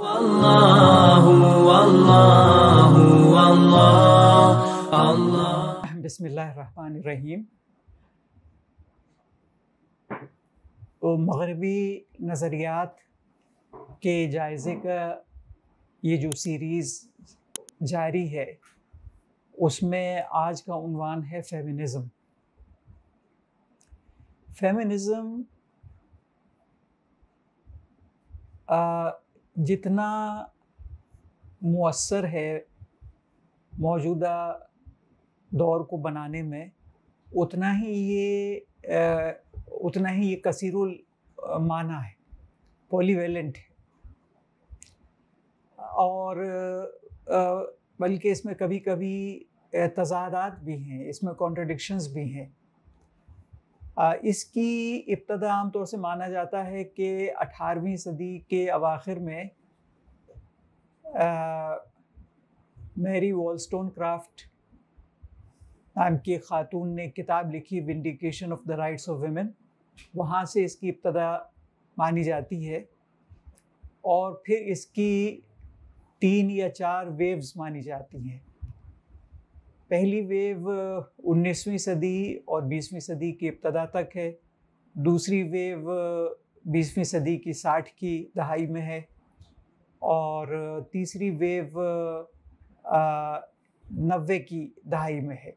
बसमीम तो मगरबी नज़रियात के जायज़े का ये जो सीरीज़ जारी है उसमें आज का उनवान है फेमिनिज़म फेमिनिज़म जितना मؤसर है मौजूदा दौर को बनाने में उतना ही ये उतना ही ये कसीरुल माना है पॉलीवेलेंट है और बल्कि इसमें कभी कभी तजादात भी हैं इसमें कॉन्ट्रडिक्शंस भी हैं इसकी इब्तदा आमतौर से माना जाता है कि अठारहवीं सदी के अवाखिर में मेरी वॉलस्टोन क्राफ्ट नाम की एक खातून ने किताब लिखी vindication of the rights of women वहाँ से इसकी इब्तदा मानी जाती है और फिर इसकी तीन या चार वेव्स मानी जाती हैं पहली वेव 19वीं सदी और 20वीं सदी की इब्तदा तक है दूसरी वेव 20वीं सदी की 60 की दहाई में है और तीसरी वेव नब्बे की दहाई में है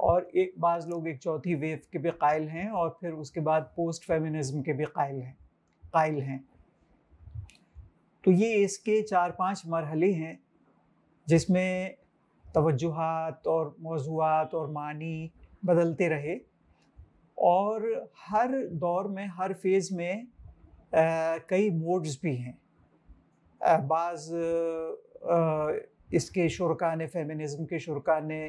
और एक बाज़ लोग एक चौथी वेव के भी कायल हैं और फिर उसके बाद पोस्ट फेमिनिज़्म के भी कायल हैं कायल हैं तो ये इसके चार पांच मरहले हैं जिसमें तवज्जुहात और मौजूद और मानी बदलते रहे और हर दौर में हर फेज़ में आ, कई मोड्स भी हैं बाज़ इसके शुरा ने फेमिनिज़म के शुरा ने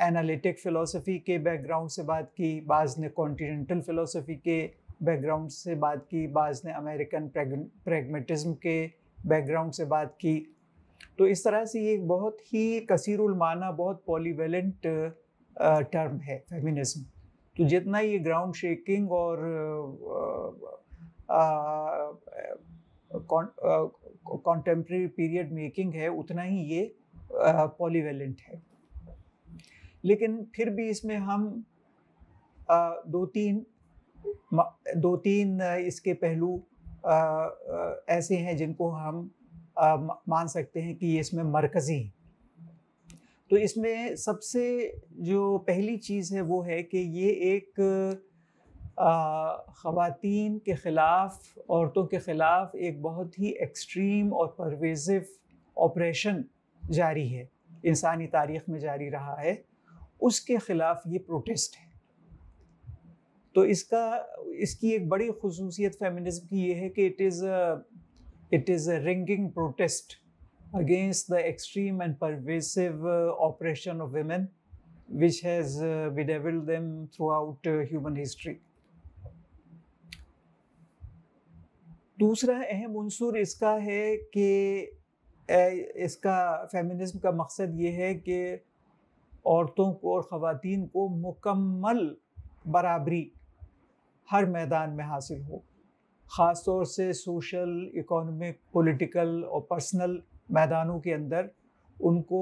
एनालिटिक फ़िलासफ़ी के बैकग्राउंड से बात की बाज़ ने कॉन्टीनेंटल फ़िलासफ़ी के बैकग्राउंड से बात की बाज़ ने अमेरिकन प्रेगमेटिज़म के बैकग्राउंड से बात की तो इस तरह से ये बहुत ही कसरमाना बहुत पॉलीवेलेंट टर्म है फेमिनिज़म तो जितना ये ग्राउंड शेकिंग और ah, ah, ah, contemporary period making है उतना ही ये पॉलीवेलेंट है लेकिन फिर भी इसमें हम दो तीन दो तीन इसके पहलू ऐसे हैं जिनको हम मान सकते हैं कि ये इसमें मरकज़ी है तो इसमें सबसे जो पहली चीज़ है वो है कि ये एक ख़वान के ख़िलाफ़ औरतों के ख़िलाफ़ एक बहुत ही एक्सट्रीम और परवेज़िव ऑपरेशन जारी है इंसानी तारीख में जारी रहा है उसके ख़िलाफ़ ये प्रोटेस्ट है तो इसका इसकी एक बड़ी खसूसियत फेमिनिज्म की ये है कि it is it is a ringing protest against the extreme and pervasive oppression of women which has has uh, throughout human history दूसरा अहम अनसर इसका है कि इसका फेमिनिज्म का मकसद ये है कि औरतों को और ख़वान को मुकम्मल बराबरी हर मैदान में हासिल हो ख़ास तौर से सोशल इकोनॉमिक पॉलिटिकल और पर्सनल मैदानों के अंदर उनको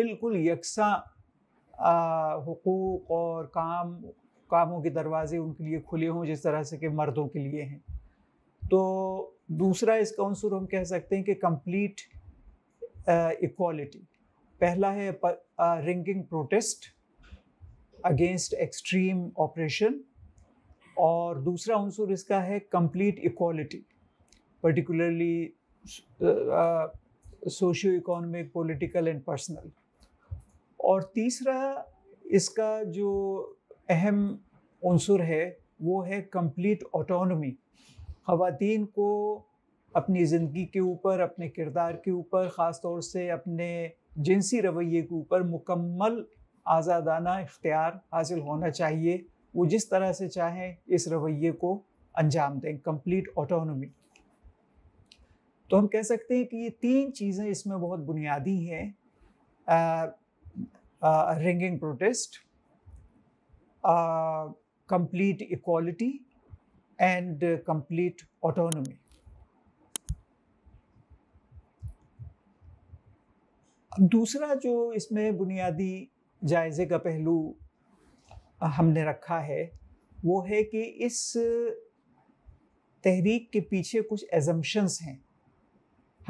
बिल्कुल यकसा हकूक़ और काम कामों के दरवाज़े उनके लिए खुले हों जिस तरह से कि मर्दों के लिए हैं तो दूसरा इसका अंसुर हम कह सकते हैं कि कंप्लीट इक्वालिटी uh, पहला है ringing protest against extreme oppression और दूसरा अंसुर इसका है complete equality particularly socio economic political and personal और तीसरा इसका जो अहम अनसर है वो है कंप्लीट ऑटोनमी ख़वान को अपनी ज़िंदगी के ऊपर अपने किरदार के ऊपर ख़ास तौर से अपने जिनसी रवैये के ऊपर मुकम्मल आज़ादाना इख्तियार हासिल होना चाहिए वो जिस तरह से चाहें इस रवैये को अंजाम दें कंप्लीट ऑटोनोमी तो हम कह सकते हैं कि ये तीन चीज़ें इसमें बहुत बुनियादी हैं ringing protest complete equality and uh, complete autonomy. दूसरा जो इसमें बुनियादी जायजे का पहलू हमने रखा है वो है कि इस तहरीक के पीछे कुछ एजम्पन्स हैं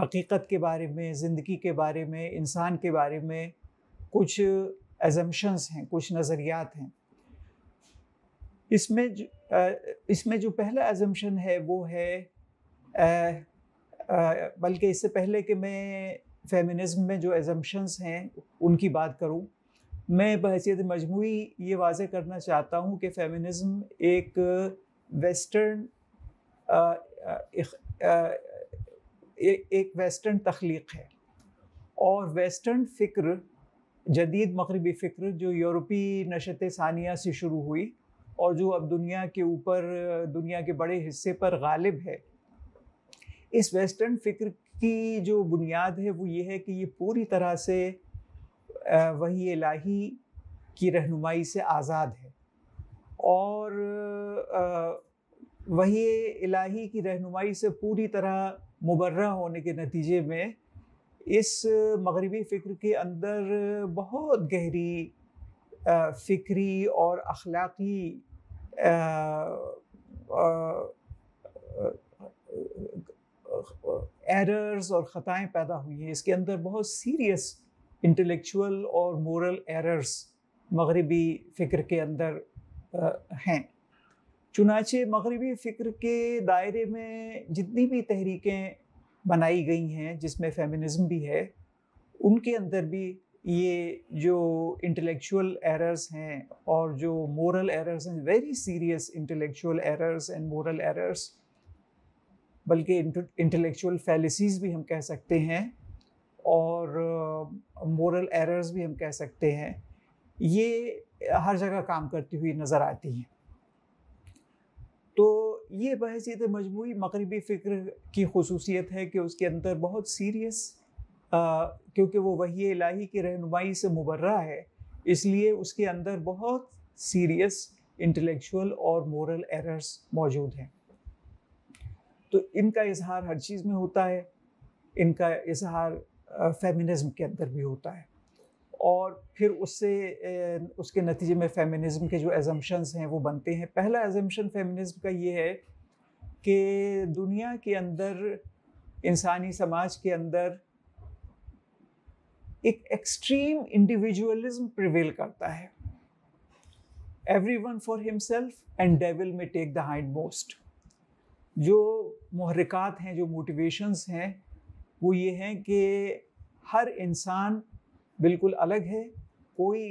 हकीकत के बारे में ज़िंदगी के बारे में इंसान के बारे में कुछ एजम्पन्स हैं कुछ नज़रियात हैं इसमें इसमें जो पहला एजम्पन है वो है बल्कि इससे पहले कि मैं फेमिनिज्म में जो एजम्पन्स हैं उनकी बात करूं मैं बहसीत मजमू ये वाज करना चाहता हूं कि फेमिनिज़्म एक वेस्टर्न एक वेस्टर्न तख्लीक है और वेस्टर्न फ़िक्र जदीद मगरबी फ़िक्र जो यूरोपी नशत सानिया से शुरू हुई और जो अब दुनिया के ऊपर दुनिया के बड़े हिस्से पर गालिब है इस वेस्टर्न फ़िक्र की जो बुनियाद है वो ये है कि ये पूरी तरह से वही इलाही की रहनुमाई से आज़ाद है और वही इलाही की रहनुमाई से पूरी तरह मुबर्रा होने के नतीजे में इस मगरबी फ़िक्र के अंदर बहुत गहरी फ़िक्री और अखलाकी एरर्स और ख़ताएँ पैदा हुई हैं इसके अंदर बहुत सीरियस इंटेलेक्चुअल और मोरल एरर्स मगरबी फ़िक्र के अंदर हैं चुनाचे मगरबी फ़िक्र के दायरे में जितनी भी तहरीकें बनाई गई हैं जिसमें फेमिनिज़म भी है उनके अंदर भी ये जो इंटेलेक्चुअल एरर्स हैं और जो मोरल एरर्स हैं very serious intellectual errors and moral errors बल्कि इंटेलेक्चुअल फैलिसीज़ भी हम कह सकते हैं और मोरल uh, एरर्स भी हम कह सकते हैं ये हर जगह काम करती हुई नज़र आती हैं तो ये बहसीत मजमू मगरबी फ़िक्र की खसूसियत है कि उसके अंदर बहुत सीरियस क्योंकि वो वही इलाही की रहनुमाई से मुबर्रा है इसलिए उसके अंदर बहुत सीरियस इंटेलेक्चुअल और मोरल एरर्स मौजूद हैं तो इनका इजहार हर चीज़ में होता है इनका इजहार फेमिनिज़म के अंदर भी होता है और फिर उससे उसके नतीजे में फेमिनिज़म के जो एजम्पन्स हैं वो बनते हैं पहला एजम्पन फेमिनिज़म का ये है कि दुनिया के अंदर इंसानी समाज के अंदर एक एक्सट्रीम इंडिविजुअलिज्म प्रिवेल करता है everyone for himself and devil may take the hindmost जो महरक़ात हैं जो मोटिवेशंस हैं वो ये हैं कि हर इंसान बिल्कुल अलग है कोई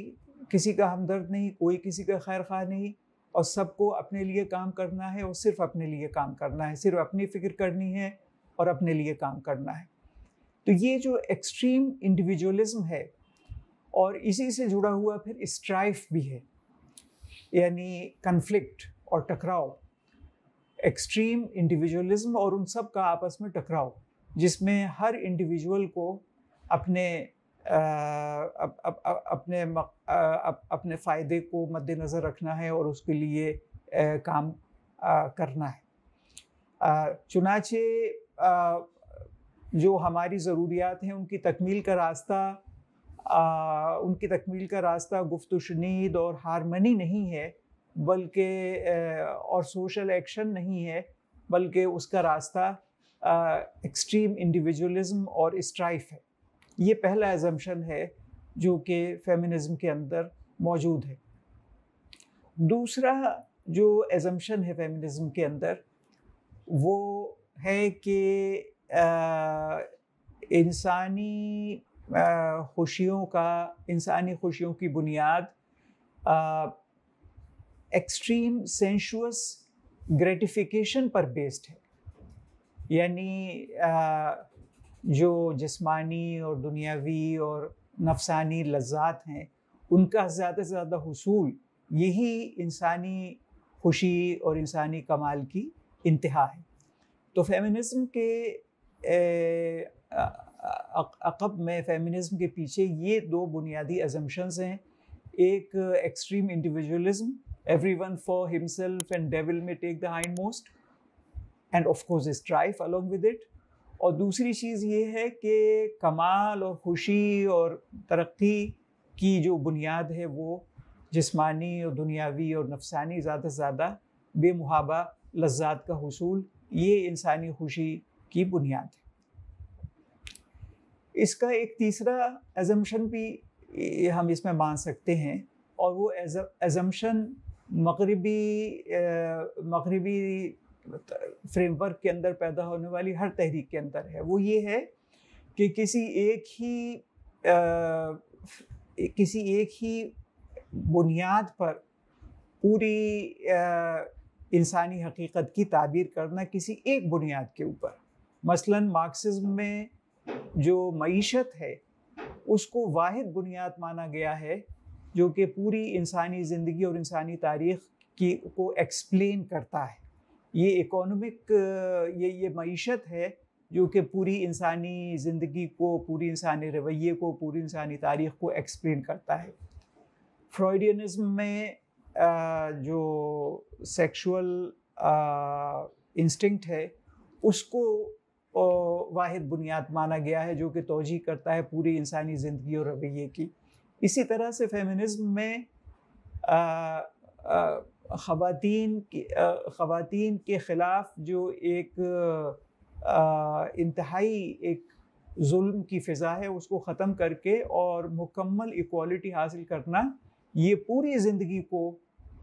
किसी का हमदर्द नहीं कोई किसी का खैर खा नहीं और सबको अपने लिए काम करना है और सिर्फ अपने लिए काम करना है सिर्फ अपनी फ़िक्र करनी है और अपने लिए काम करना है तो ये जो एक्सट्रीम इंडिविजुअलिज्म है और इसी से जुड़ा हुआ फिर स्ट्राइफ भी है यानी कन्फ्लिक्ट और टकराव एक्सट्रीम इंडिविजुअलिज्म और उन सब का आपस में टकराव जिसमें हर इंडिविजुअल को अपने आ, अप, अप, अप, अपने अपने फ़ायदे को मद्देनज़र रखना है और उसके लिए आ, काम आ, करना है चुनाचे जो हमारी ज़रूरियात हैं उनकी तकमील का रास्ता आ, उनकी तकमील का रास्ता गुफ्त शनीद और हारमनी नहीं है बल्कि और सोशल एक्शन नहीं है बल्कि उसका रास्ता एक्सट्रीम इंडिविजुअलिज्म और स्ट्राइफ है ये पहला एजम्पन है जो कि फेमिनिज़म के अंदर मौजूद है दूसरा जो एजम्पन है फेमिनिज़म के अंदर वो है कि इंसानी खुशियों का इंसानी खुशियों की बुनियाद एक्सट्रीम सेंशुअस ग्रेटिफिकेशन पर बेस्ड है यानी जो जिस्मानी और दुनियावी और नफसानी लज्जात हैं उनका ज़्यादा से ज़्यादा हसूल यही इंसानी खुशी और इंसानी कमाल की इंतहा है तो फेमिनिज़म के अकब में फेमिनिज्म के पीछे ये दो बुनियादी एजम्पन्स हैं एक extreme individualism everyone for himself and devil may take the hindmost and of course strife along with it और दूसरी चीज़ ये है कि कमाल और खुशी और तरक्की की जो बुनियाद है वो जिस्मानी और दुनियावी और नफसानी ज़्यादा से ज़्यादा बेमुहाबा लज्जात का हसूल ये इंसानी खुशी की बुनियाद है इसका एक तीसरा एजम्पन भी हम इसमें मान सकते हैं और वो एजम्पन मगरबी मगरबी फ्रेमवर्क के अंदर पैदा होने वाली हर तहरीक के अंदर है वो ये है कि किसी एक ही आ, किसी एक ही बुनियाद पर पूरी इंसानी हकीकत की ताबीर करना किसी एक बुनियाद के ऊपर मसलन मार्क्सिज्म में जो मीशत है उसको वाद बुनियाद माना गया है जो कि पूरी इंसानी ज़िंदगी और इंसानी तारीख की को एक्सप्लेन करता है ये इकोनॉमिक ये ये मीशत है जो कि पूरी इंसानी ज़िंदगी को पूरी इंसानी रवैये को पूरी इंसानी तारीख को एक्सप्लेन करता है फ्रॉयडियनिज्म में जो सेक्शुअल इंस्टिंक्ट है उसको वाद बुनियाद माना गया है जो कि तोजी करता है पूरी इंसानी ज़िंदगी और रवैये की इसी तरह से फेमिनिज़म में ख़वान की ख़वान के ख़िलाफ़ जो एक इंतहाई एक जुल्म की फ़िज़ा है उसको ख़त्म करके और मुकम्मल इक्वालिटी हासिल करना ये पूरी ज़िंदगी को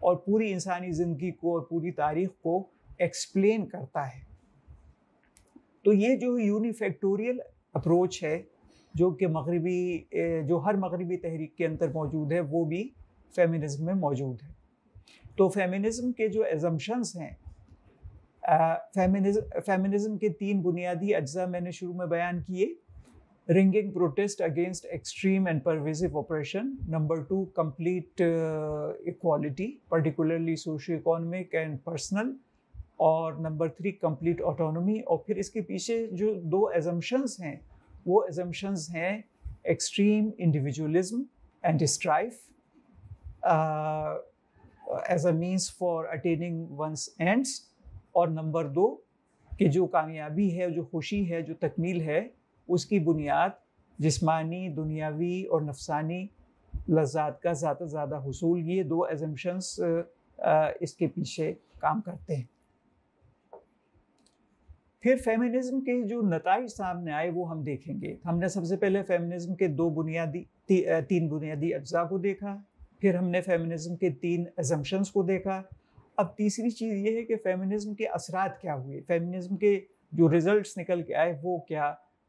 और पूरी इंसानी ज़िंदगी को और पूरी तारीख़ को एक्सप्लेन करता है तो ये जो यूनिफैक्टोरियल अप्रोच है जो कि मगरबी जो हर मगरबी तहरीक के अंदर मौजूद है वो भी फेमिनिज्म में मौजूद है तो फेमिनिज़म के जो एजम्पन्स हैं फेमिनिज़म के तीन बुनियादी अज्जा मैंने शुरू में बयान किए ringing protest against extreme and pervasive oppression number two complete equality particularly socio economic and personal और नंबर थ्री कंप्लीट ऑटोनोमी और फिर इसके पीछे जो दो एजम्पन्स हैं वो एजम्पन्स हैं extreme individualism and strife as a means for attaining one's ends और नंबर दो कि जो कामयाबी है जो खुशी है जो तकमील है उसकी बुनियाद जिस्मानी दुनियावी और नफसानी लजात का ज़्यादा ज़्यादा हसूल ये दो एजम्पन्स uh, इसके पीछे काम करते हैं फिर फेमिनिज्म के जो नतज सामने आए वो हम देखेंगे हमने सबसे पहले फेमिनिज्म के दो बुनियादी ती, तीन बुनियादी अज्जा को देखा फिर हमने फेमिनिज्म के तीन एजम्पन्स को देखा अब तीसरी चीज़ ये है कि फेमिनिज्म के असरात क्या हुए फेमिनिज्म के जो रिज़ल्ट निकल के आए वो क्या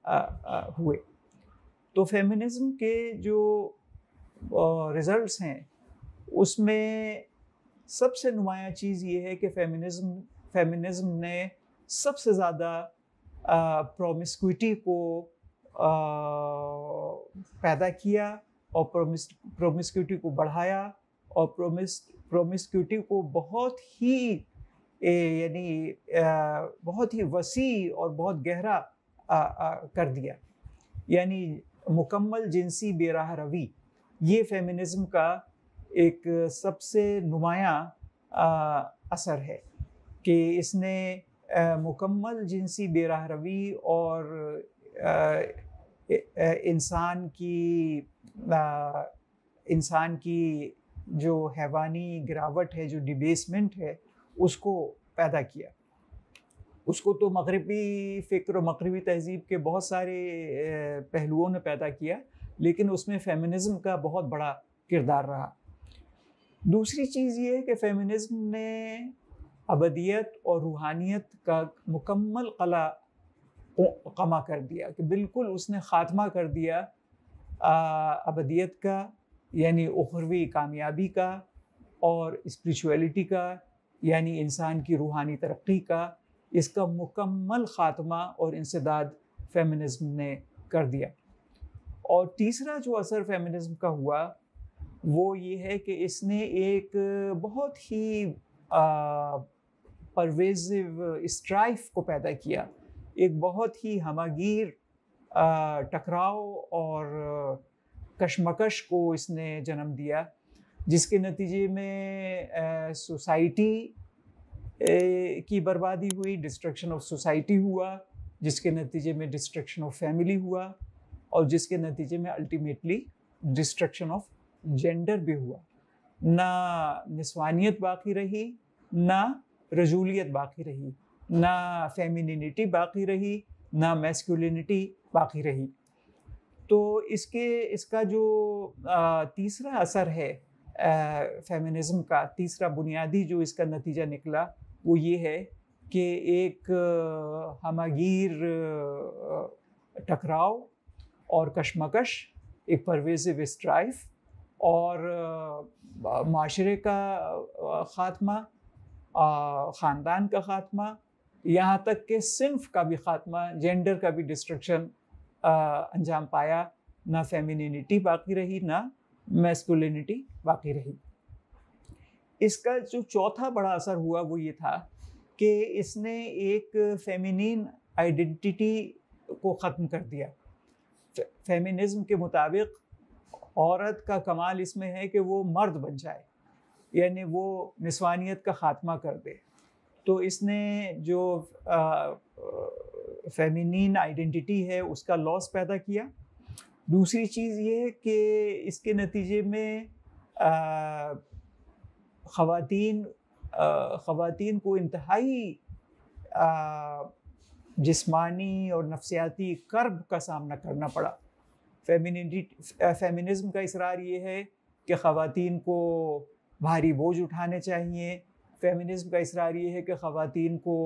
आ, आ, हुए तो फेमिनिज्म के जो रिज़ल्ट हैं उसमें सबसे नुमाया चीज़ ये है कि फेमिनिज्म फेमिनिज्म ने सबसे ज़्यादा प्रोमिस्क्विटी को आ, पैदा किया और प्रोमिस प्रोमिस्क्यूटी को बढ़ाया और प्रोमिस प्रोमिस्क्यूटी को बहुत ही यानी बहुत ही वसी और बहुत गहरा आ, आ, कर दिया यानी मुकम्मल जिनसी बेराह रवि ये फेमिनिज्म का एक सबसे नुमाया असर है कि इसने मुकम्मल जिनसी बेरा रवी और इंसान की इंसान की जो हैवानी गिरावट है जो डिबेसमेंट है उसको पैदा किया उसको तो मगरबी फ़िक्र मगरबी तहजीब के बहुत सारे पहलुओं ने पैदा किया लेकिन उसमें फेमिनिज़म का बहुत बड़ा किरदार रहा दूसरी चीज़ ये है कि फेमिनिज़म ने अबदियत और रूहानियत का मुकम्मल कला कमा कर दिया कि बिल्कुल उसने ख़ात्मा कर दिया अबदियत का यानी उखरवी कामयाबी का और स्पिरिचुअलिटी का यानी इंसान की रूहानी तरक्की का इसका मुकम्मल ख़ात्मा और इंसदाद फेमिनिज्म ने कर दिया और तीसरा जो असर फेमिनिज्म का हुआ वो ये है कि इसने एक बहुत ही आ, परवेजिव स्ट्राइफ uh, को पैदा किया एक बहुत ही हमागीर टकराव और कशमकश को इसने जन्म दिया जिसके नतीजे में सोसाइटी की बर्बादी हुई डिस्ट्रक्शन ऑफ सोसाइटी हुआ जिसके नतीजे में डिस्ट्रक्शन ऑफ फैमिली हुआ और जिसके नतीजे में अल्टीमेटली डिस्ट्रक्शन ऑफ जेंडर भी हुआ ना निस्वानियत बाकी रही ना रजूलियत बाकी रही ना फेमिनिटी बाकी रही ना मैस्कुलिनिटी बाकी रही तो इसके इसका जो तीसरा असर है फेमिनिज्म का तीसरा बुनियादी जो इसका नतीजा निकला वो ये है कि एक हमागीर टकराव और कशमकश एक परवेज़ स्ट्राइफ और माशरे का ख़ात्मा ख़ानदान का ख़ात्मा यहाँ तक के सिंफ का भी ख़ात्मा जेंडर का भी डिस्ट्रक्शन अंजाम पाया ना फेमिनिटी बाकी रही ना मैस्कुलिनिटी बाकी रही इसका जो चौथा बड़ा असर हुआ वो ये था कि इसने एक फेमिनिन आइडेंटिटी को ख़त्म कर दिया फेमिनिज़्म के मुताबिक औरत का कमाल इसमें है कि वो मर्द बन जाए यानी वो नस्वानियत का ख़ात्मा कर दे तो इसने जो फेमिनिन आइडेंटिटी है उसका लॉस पैदा किया दूसरी चीज़ ये है कि इसके नतीजे में ख़वातीन ख़वातीन को इंतहाई जिस्मानी और नफसियाती कर्ब का सामना करना पड़ा फेमिनिटी फेमिनिज़म का इसरार ये है कि ख़वातीन को भारी बोझ उठाने चाहिए फेमिनिज्म का इसरार ये है कि ख़वान को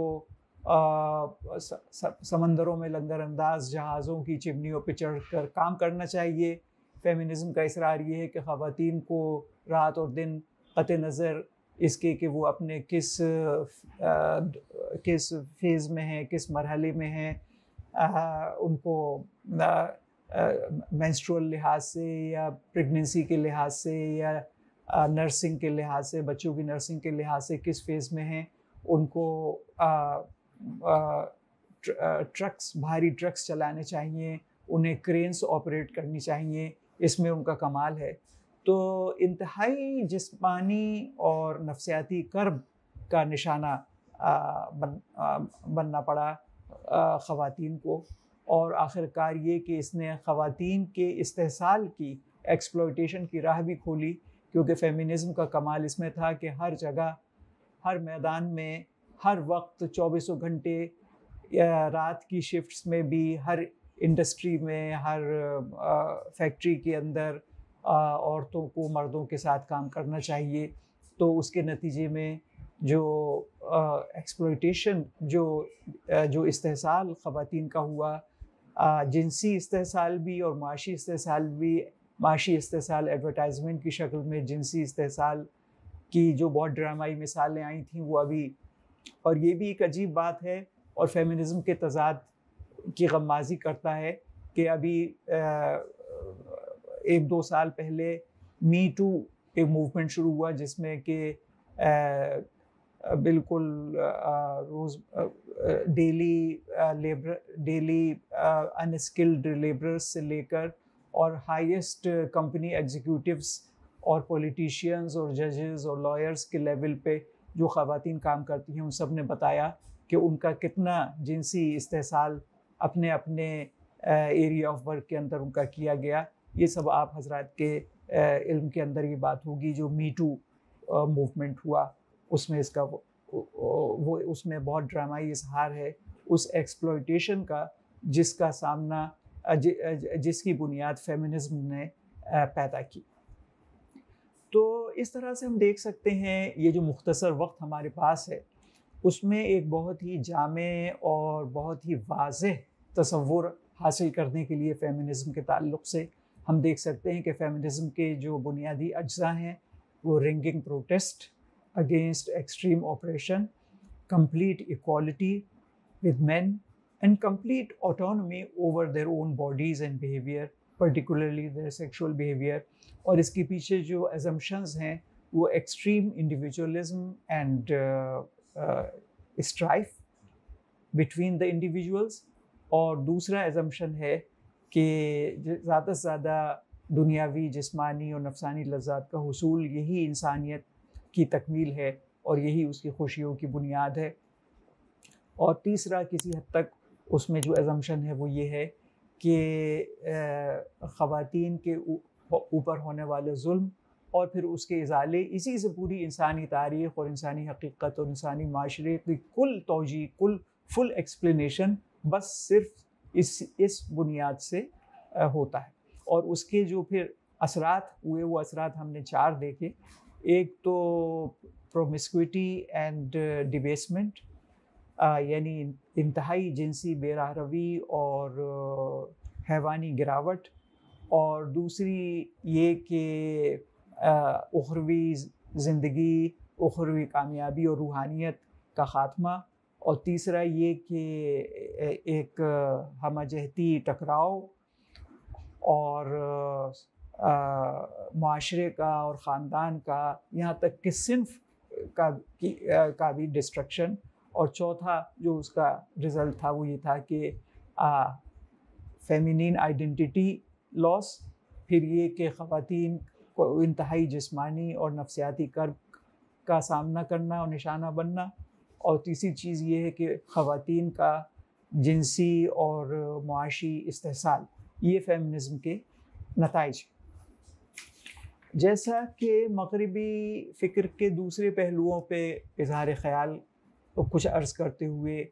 समंदरों में लंगरअंदाज जहाज़ों की चिमनियों पर चढ़ कर काम करना चाहिए फेमिनिज़म का इसरार ये है कि ख़वान को रात और दिन क़त नज़र इसके कि वो अपने किस आ, किस फेज़ में हैं किस मरहले में हैं उनको मैंस्ट्रल लिहाज से या प्रेगनेंसी के लिहाज से या नर्सिंग के लिहाज से बच्चों की नर्सिंग के लिहाज से किस फेज़ में हैं उनको ट्रक्स भारी ट्रक्स चलाने चाहिए उन्हें क्रेन्स ऑपरेट करनी चाहिए इसमें उनका कमाल है तो इंतहाई जिस्मानी और नफसियाती कर्ब का निशाना बन बनना पड़ा ख़वातीन को और आखिरकार ये कि इसने ख़वातीन के इस्तेसाल की एक्सप्लोइटेशन की राह भी खोली क्योंकि फेमिनिज़म का कमाल इसमें था कि हर जगह हर मैदान में हर वक्त चौबीसों घंटे रात की शिफ्ट्स में भी हर इंडस्ट्री में हर फैक्ट्री के अंदर औरतों को मर्दों के साथ काम करना चाहिए तो उसके नतीजे में जो एक्सप्लोइटेशन जो जो इस्तेसाल ख़वान का हुआ जिनसी इस्तेसाल भी और माशी इस्तेसाल भी माशी इस्तेसाल एडवर्टाइजमेंट की शक्ल में जिनसी इस्तेसाल की जो बहुत ड्रामाई मिसालें आई थी वो अभी और ये भी एक अजीब बात है और फेमिनिज़म के तजाद की गमाजी करता है कि अभी एक दो साल पहले मी टू एक मूवमेंट शुरू हुआ जिसमें कि बिल्कुल रोज़ daily labour daily unskilled labourers से लेकर और हाईएस्ट कंपनी एग्जीक्यूटिव्स और पॉलिटिशियंस और जजेस और लॉयर्स के लेवल पे जो ख़वातीन काम करती हैं उन सब ने बताया कि उनका कितना जिनसी इस्तेसाल अपने अपने एरिया ऑफ वर्क के अंदर उनका किया गया ये सब आप हजरात के uh, इल्म के अंदर ये बात होगी जो मी टू मूवमेंट हुआ उसमें इसका वो, वो उसमें बहुत ड्रामाई इजहार है उस एक्सप्लोइटेशन का जिसका सामना जिसकी बुनियाद फेमिनिज्म ने पैदा की तो इस तरह से हम देख सकते हैं ये जो मुख्तसर वक्त हमारे पास है उसमें एक बहुत ही जाम और बहुत ही वाज तस्वुर हासिल करने के लिए फेमिनिज्म के ताल्लुक से हम देख सकते हैं कि फेमिनिज़म के जो बुनियादी अज्जा हैं वो ringing protest against extreme oppression complete equality with man and complete autonomy over their own bodies and behavior particularly their sexual behaviour और इसके पीछे जो एजम्पन्स हैं वो and uh, uh, strife between the individuals. और दूसरा assumption है कि ज़्यादा से ज़्यादा दुनियावी जिस्मानी और नफसानी लज्जात का हसूल यही इंसानियत की तकमील है और यही उसकी खुशियों की बुनियाद है और तीसरा किसी हद तक उसमें जो एजम्पन है वो ये है कि ख़वान के ऊपर होने वाले जुल्म और फिर उसके इजाले इसी से पूरी इंसानी तारीख और इंसानी हकीकत और इंसानी माशरे की कुल तोजी कुल फुल एक्सप्लेनेशन बस सिर्फ इस इस बुनियाद से होता है और उसके जो फिर असरात हुए वो असरात हमने चार देखे एक तो प्रोमिस्क्विटी एंड डिबेसमेंट यानी इंतहाई जिनसी बेराह और हैवानी गिरावट और दूसरी ये कि उखरवी ज़िंदगी उखरवी कामयाबी और रूहानियत का ख़ात्मा और तीसरा ये कि एक हम जहती टकराव और माशरे का और ख़ानदान का यहाँ तक कि सिंफ का की, आ, का भी डिस्ट्रक्शन और चौथा जो उसका रिजल्ट था वो ये था कि फेमिनिन आइडेंटिटी लॉस फिर ये कि ख़वान को इंतहाई जिसमानी और नफसियाती कर का सामना करना और निशाना बनना और तीसरी चीज़ ये है कि ख़वान का जिनसी और मुआशी इस्तेसाल ये फेमिनिज़म के नतज जैसा कि मगरबी फ़िक्र के दूसरे पहलुओं पे इजहार ख्याल कुछ अर्ज़ करते हुए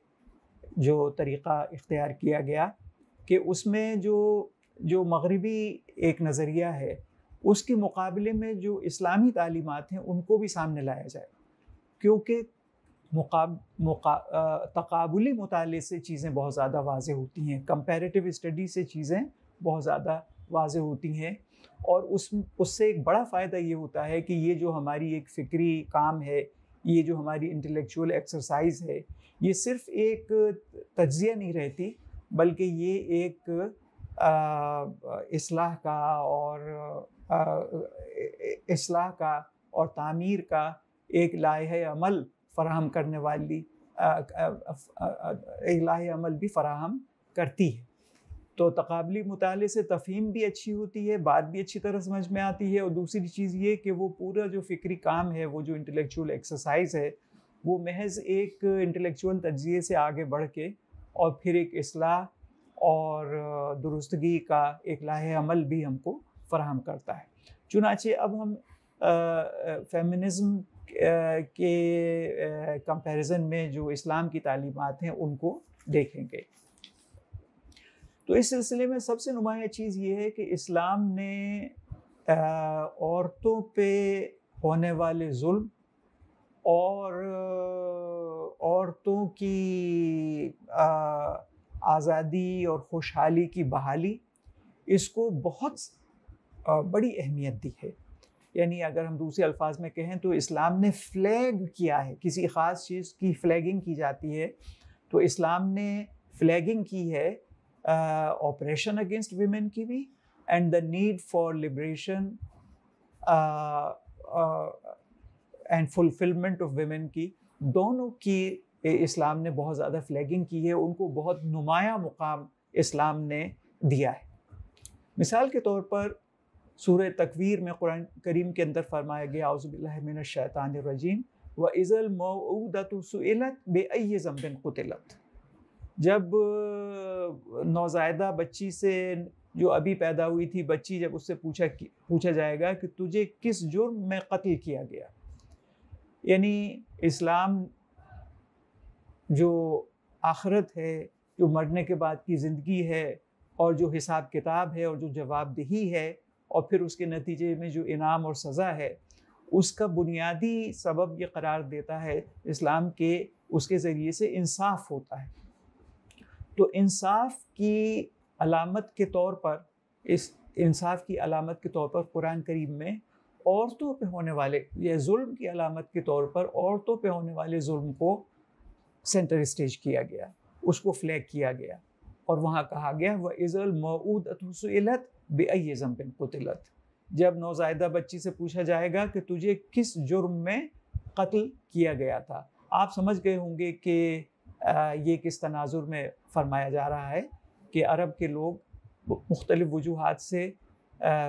जो तरीक़ा इख्तियार किया गया कि उसमें जो जो मगरबी एक नज़रिया है उसके मुकाबले में जो इस्लामी तालीमत हैं उनको भी सामने लाया जाए क्योंकि मुकाब मुका तकबली मुताले से चीज़ें बहुत ज़्यादा वाज होती हैं कंपेरेटिव स्टडी से चीज़ें बहुत ज़्यादा वाज होती हैं और उस उससे एक बड़ा फ़ायदा ये होता है कि ये जो हमारी एक फ़िक्री काम है ये जो हमारी इंटेलेक्चुअल एक्सरसाइज है ये सिर्फ एक तजिया नहीं रहती बल्कि ये एक असलाह का और असलाह का और तामीर का एक लाह अमल फ़राहम करने वाली एक लाह अमल भी फ़राहम करती है तो तकबली मुताले से तफहीम भी अच्छी होती है बात भी अच्छी तरह समझ में आती है और दूसरी चीज़ ये कि वो पूरा जो फ़िक्री काम है वो जो इंटेलेक्चुअल एक्सरसाइज है वो महज एक इंटेलेक्चुअल तजिए से आगे बढ़ के और फिर एक असलाह और दुरुस्तगी का एक लाह अमल भी हमको फराहम करता है चुनाचे अब हम फेमिनिज़म के कंपैरिजन में जो इस्लाम की तालीमत हैं उनको देखेंगे तो इस सिलसिले में सबसे नुमाया चीज़ ये है कि इस्लाम ने औरतों पे होने वाले जुल्म और औरतों की आज़ादी और खुशहाली की बहाली इसको बहुत बड़ी अहमियत दी है यानी अगर हम दूसरे अल्फाज में कहें तो इस्लाम ने फ्लैग किया है किसी ख़ास चीज़ की फ्लैगिंग की जाती है तो इस्लाम ने फ्लैगिंग की है ऑपरेशन अगेंस्ट वीमेन की भी and the need for liberation and fulfilment of women की दोनों की इस्लाम ने बहुत ज़्यादा फ्लैगिंग की है उनको बहुत नुमाया मुकाम इस्लाम ने दिया है मिसाल के तौर पर सूर तकवीर में कुरान करीम के अंदर फरमाया गया रजीम व इज़ल मऊदत बेअ ज़म्बिन कुतलत जब नौजायदा बच्ची से जो अभी पैदा हुई थी बच्ची जब उससे पूछा पूछा जाएगा कि तुझे किस जुर्म में कत्ल किया गया यानी इस्लाम जो आखरत है जो मरने के बाद की ज़िंदगी है और जो हिसाब किताब है और जो जवाबदेही है और फिर उसके नतीजे में जो इनाम और सज़ा है उसका बुनियादी सबब ये करार देता है इस्लाम के उसके ज़रिए से इंसाफ होता है तो इंसाफ की अलामत के तौर पर इस इंसाफ की अलामत के तौर पर कुरान करीब में औरतों पे होने वाले या जुल्म की अलामत के तौर पर औरतों पे होने वाले जुल्म को सेंटर स्टेज किया गया उसको फ्लैग किया गया और वहाँ कहा गया वह इज़ल मऊद अतुसलत बेअ जम्बिन कुतलत जब नौजायदा बच्ची से पूछा जाएगा कि तुझे किस जुर्म में कत्ल किया गया था आप समझ गए होंगे कि ये किस तनाजुर में फरमाया जा रहा है कि अरब के लोग मुख्तलिफ़ वजूहत से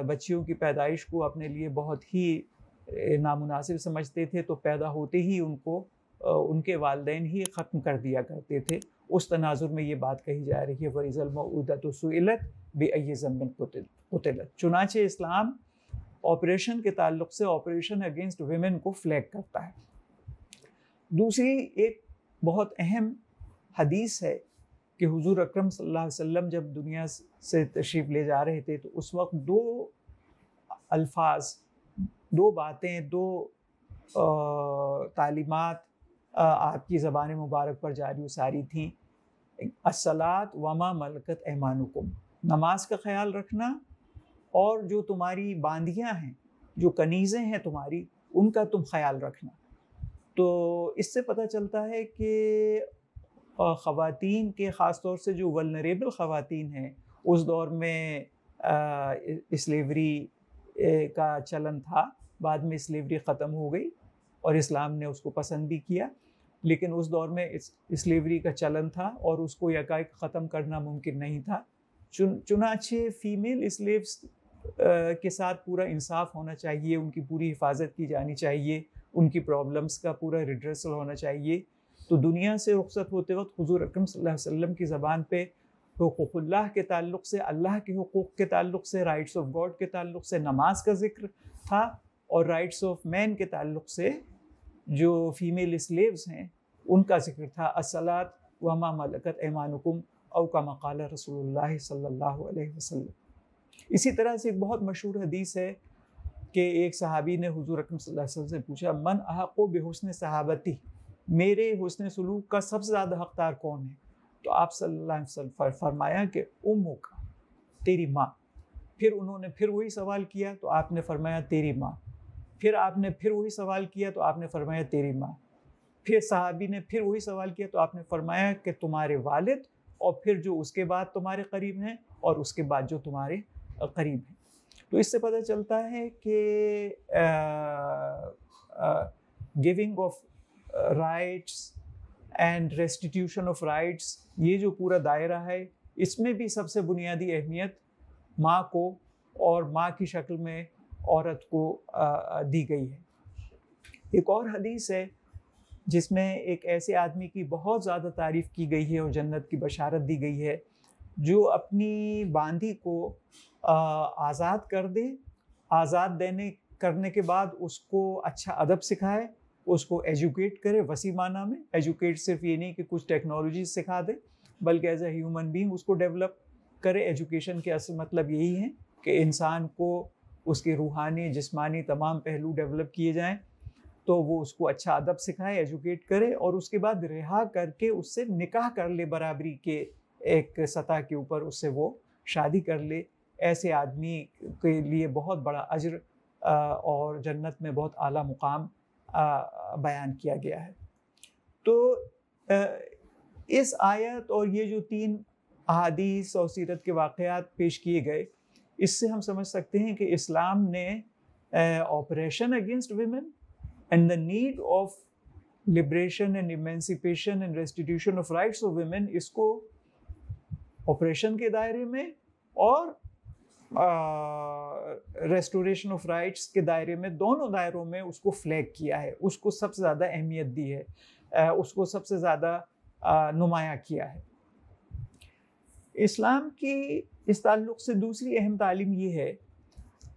बच्चियों की पैदाइश को अपने लिए बहुत ही नामुनासिब समझते थे तो पैदा होते ही उनको उनके वालदेन ही ख़त्म कर दिया करते थे उस तनाजुर में ये बात कही जा रही है वरीज़लमऊदतसलत बे ज़म्बिन कुतलत चुनाच इस्लाम ऑपरेशन के ताल्लुक से ऑपरेशन अगेंस्ट वेमेन को फ्लैग करता है दूसरी एक बहुत अहम हदीस है कि हुजूर अकरम सल्लल्लाहु अलैहि वसल्लम जब दुनिया से तशरीफ़ ले जा रहे थे तो उस वक्त दो अल्फाज दो बातें दो तालीमात आपकी ज़बान मुबारक पर जारी सारी थी असलात वमा मलकत ऐमानुकुम नमाज का ख्याल रखना और जो तुम्हारी बांधियाँ हैं जो कनीज़ें हैं तुम्हारी उनका तुम ख्याल रखना तो इससे पता चलता है कि ख़वान के ख़ास तौर से जो वलनरेबल ख़वात हैं उस दौर में इस्लेवरी का चलन था बाद में स्लेवरी ख़त्म हो गई और इस्लाम ने उसको पसंद भी किया लेकिन उस दौर में इस्लेवरी का चलन था और उसको यकायक ख़त्म करना मुमकिन नहीं था चुन चुनाचे फ़ीमेल स्लेव्स के साथ पूरा इंसाफ होना चाहिए उनकी पूरी हिफाजत की जानी चाहिए उनकी प्रॉब्लम्स का पूरा रिड्रेसल होना चाहिए तो दुनिया से रुखसत होते वक्त हजूर अक्रम वसम की ज़बान पर हकूक़ल्ला के ताल्लुक से अल्लाह के हकूक़ के ताल्लुक से राइट्स ऑफ गॉड के ताल्लुक से नमाज का जिक्र था और राइट्स ऑफ मैन के ताल्लुक से जो फीमेल स्लेव्स हैं उनका जिक्र था असलात वमा मलकत ऐमानुकुम अवका का मकाल रसोल सल्ला वसम इसी तरह से एक बहुत मशहूर हदीस है कि एक सहाबी ने हुजूर अकरम वसल्लम से पूछा मन अहको बेहसन सहाबती मेरे हसन सलूक का सबसे ज़्यादा हकदार कौन है तो आप सल्लल्लाहु अलैहि वसल्लम फरमाया कि उमो का तेरी माँ फिर उन्होंने फिर वही सवाल किया तो आपने फरमाया तेरी माँ फिर आपने फिर वही सवाल किया तो आपने फरमाया तेरी माँ फिर सहाबी ने फिर वही सवाल किया तो आपने फरमाया कि तुम्हारे वालिद और फिर जो उसके बाद तुम्हारे करीब हैं और उसके बाद जो तुम्हारे करीब हैं तो इससे पता चलता है कि giving of rights and restitution of rights ये जो पूरा दायरा है इसमें भी सबसे बुनियादी अहमियत माँ को और माँ की शक्ल में औरत को दी गई है एक और हदीस है जिसमें एक ऐसे आदमी की बहुत ज़्यादा तारीफ़ की गई है और जन्नत की बशारत दी गई है जो अपनी बांधी को आज़ाद कर दे आज़ाद देने करने के बाद उसको अच्छा अदब सिखाए उसको एजुकेट करे वसी माना में एजुकेट सिर्फ ये नहीं कि कुछ टेक्नोलॉजी सिखा दे बल्कि एज ए ह्यूमन बींग उसको डेवलप करे एजुकेशन के असल मतलब यही है कि इंसान को उसके रूहानी जिस्मानी तमाम पहलू डेवलप किए जाएं तो वो उसको अच्छा अदब सिखाए एजुकेट करे और उसके बाद रिहा करके उससे निकाह कर ले बराबरी के एक सतह के ऊपर उससे वो शादी कर ले ऐसे आदमी के लिए बहुत बड़ा अजर और जन्नत में बहुत आला मुकाम बयान किया गया है तो इस आयत और ये जो तीन अहादीस और सीरत के वाक़ात पेश किए गए इससे हम समझ सकते हैं कि इस्लाम ने oppression against women and the need of liberation and emancipation and restitution of rights of women इसको ऑपरेशन के दायरे में और रेस्टोरेशन ऑफ राइट्स के दायरे में दोनों दायरों में उसको फ्लैग किया है उसको सबसे ज़्यादा अहमियत दी है आ, उसको सबसे ज़्यादा नुमाया किया है इस्लाम की इस ताल्लुक़ से दूसरी अहम तालीम ये है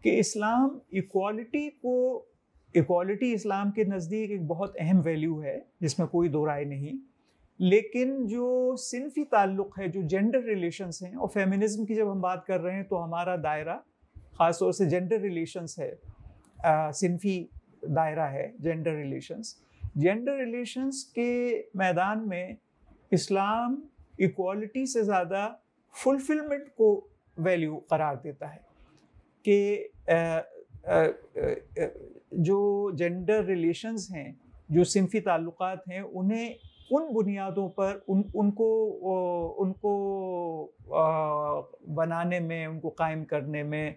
कि इस्लाम इक्वालिटी को इक्वालिटी इस्लाम के नज़दीक एक बहुत अहम वैल्यू है जिसमें कोई दो राय नहीं लेकिन जो सिनफी ताल्लुक़ है जो जेंडर रिलेशंस हैं और फेमिनिज़म की जब हम बात कर रहे हैं तो हमारा दायरा ख़ास तौर से जेंडर रिलेशंस है सिनफी दायरा है जेंडर रिलेशंस जेंडर रिलेशंस के मैदान में इस्लाम इक्वालिटी से ज़्यादा फुलफिलमेंट को वैल्यू करार देता है कि जो जेंडर रिलेशंस हैं जो सिनफी ताल्लुक़ात हैं उन्हें उन बुनियादों पर उन उनको उनको बनाने में उनको कायम करने में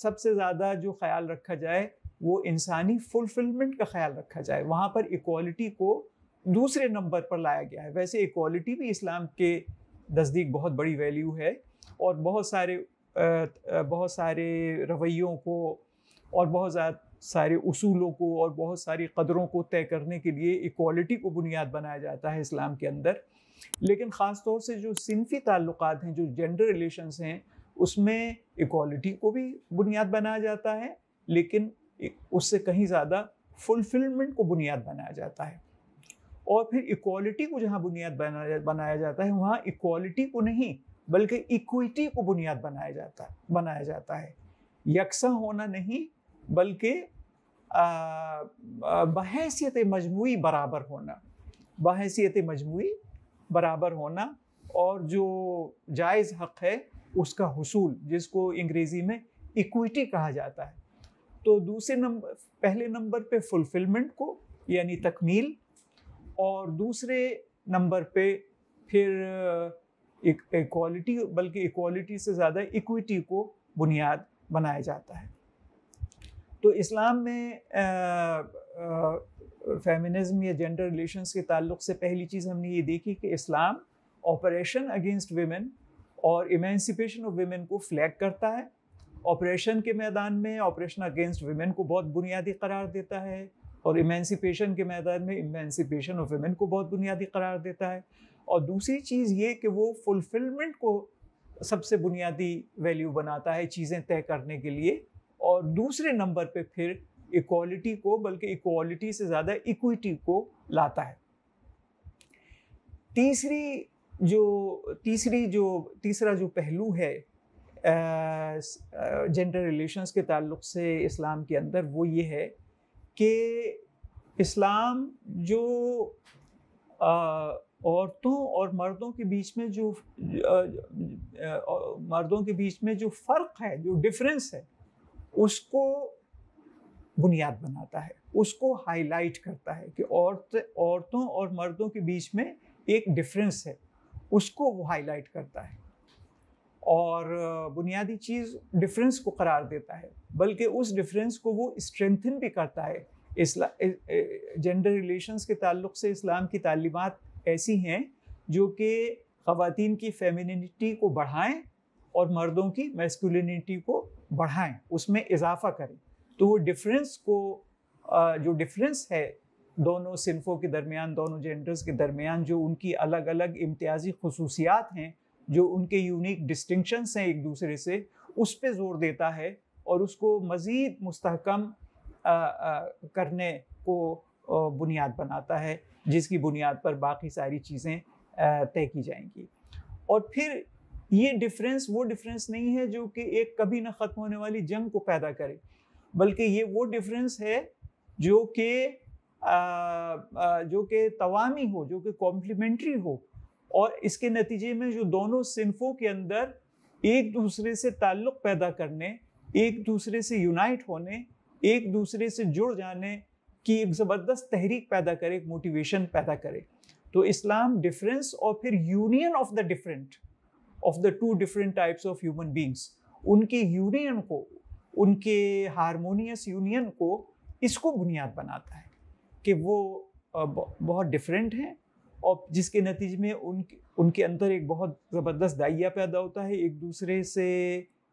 सबसे ज़्यादा जो ख्याल रखा जाए वो इंसानी फुलफिलमेंट का ख्याल रखा जाए वहाँ पर इक्वालिटी को दूसरे नंबर पर लाया गया है वैसे इक्वालिटी भी इस्लाम के नज़दीक बहुत बड़ी वैल्यू है और बहुत सारे बहुत सारे रवैयों को और बहुत ज़्यादा सारे उसूलों को और बहुत सारी कदरों को तय करने के लिए इक्वालिटी को बुनियाद बनाया जाता है इस्लाम के अंदर लेकिन ख़ास तौर से जो सिनफी ताल्लुक हैं जो जेंडर रिलेशन हैं उसमें इक्वालिटी को भी बुनियाद बनाया जाता है लेकिन उससे कहीं ज़्यादा फुलफिलमेंट को बुनियाद बनाया जाता है और फिर इक्वालिटी को जहाँ बुनियाद बनाया बनाया जाता है वहाँ इक्वालिटी को नहीं बल्कि इक्विटी को बुनियाद बनाया जाता है बनाया जाता है यकसा होना नहीं बल्कि बहसीत मजमू बराबर होना बहसीत मजमू बराबर होना और जो जायज़ हक़ है उसका हसूल जिसको अंग्रेज़ी में इक्विटी कहा जाता है तो दूसरे नंबर पहले नंबर पे फुलफिलमेंट को यानी तकमील और दूसरे नंबर पे फिर इक्वालिटी बल्कि इक्वालिटी से ज़्यादा इक्विटी को बुनियाद बनाया जाता है तो इस्लाम में फेमिनिज्म या जेंडर रिलेशंस के ताल्लुक से पहली चीज़ हमने ये देखी कि इस्लाम ऑपरेशन अगेंस्ट वेमेन और इमेंसिपेशन ऑफ वेमेन को फ्लैग करता है ऑपरेशन के मैदान में ऑपरेशन अगेंस्ट वेमेन को बहुत बुनियादी करार देता है और इमेंसिपेशन के मैदान में इमेंसिपेशन ऑफ वेमेन को बहुत बुनियादी करार देता है और दूसरी चीज़ ये कि वो फुलफिलमेंट को सबसे बुनियादी वैल्यू बनाता है चीज़ें तय करने के लिए और दूसरे नंबर पे फिर इक्वालिटी को बल्कि इक्वालिटी से ज़्यादा इक्विटी को लाता है तीसरी जो तीसरी जो तीसरा जो पहलू है जेंडर रिलेशंस के ताल्लुक से इस्लाम के अंदर वो ये है कि इस्लाम जो औरतों और मर्दों के बीच में जो मर्दों के बीच में जो फ़र्क है जो डिफरेंस है उसको बुनियाद बनाता है उसको हाईलाइट करता है कि औरत औरतों और मर्दों के बीच में एक डिफरेंस है उसको वो हाईलाइट करता है और बुनियादी चीज़ डिफरेंस को करार देता है बल्कि उस डिफरेंस को वो स्ट्रेंथन भी करता है इसला जेंडर रिलेशंस के ताल्लुक से इस्लाम की तालीमत ऐसी हैं जो कि ख़वातीन की फेमिनिटी को बढ़ाएं और मर्दों की मेस्कुलिनिटी को बढ़ाएं उसमें इजाफा करें तो वो डिफरेंस को जो डिफरेंस है दोनों सिनफों के दरमियान दोनों जेंडर्स के दरमियान जो उनकी अलग अलग इम्तियाजी खसूसियात हैं जो उनके यूनिक डिस्टिंक्शंस हैं एक दूसरे से उस पर जोर देता है और उसको मज़ीद मुस्तकम करने को बुनियाद बनाता है जिसकी बुनियाद पर बाकी सारी चीज़ें तय की जाएंगी और फिर ये डिफरेंस वो डिफरेंस नहीं है जो कि एक कभी ना ख़त्म होने वाली जंग को पैदा करे बल्कि ये वो डिफरेंस है जो कि जो कि तवामी हो जो कि कॉम्प्लीमेंट्री हो और इसके नतीजे में जो दोनों सिनफों के अंदर एक दूसरे से ताल्लुक़ पैदा करने एक दूसरे से यूनाइट होने एक दूसरे से जुड़ जाने की एक ज़बरदस्त तहरीक पैदा करे एक मोटिवेशन पैदा करे तो इस्लाम डिफरेंस और फिर union of the different of the two different types of human beings उनके यूनियन को उनके हारमोनियस यूनियन को इसको बुनियाद बनाता है कि वो बहुत डिफरेंट हैं और जिसके नतीजे में उनके उनके अंदर एक बहुत ज़बरदस्त दाइया पैदा होता है एक दूसरे से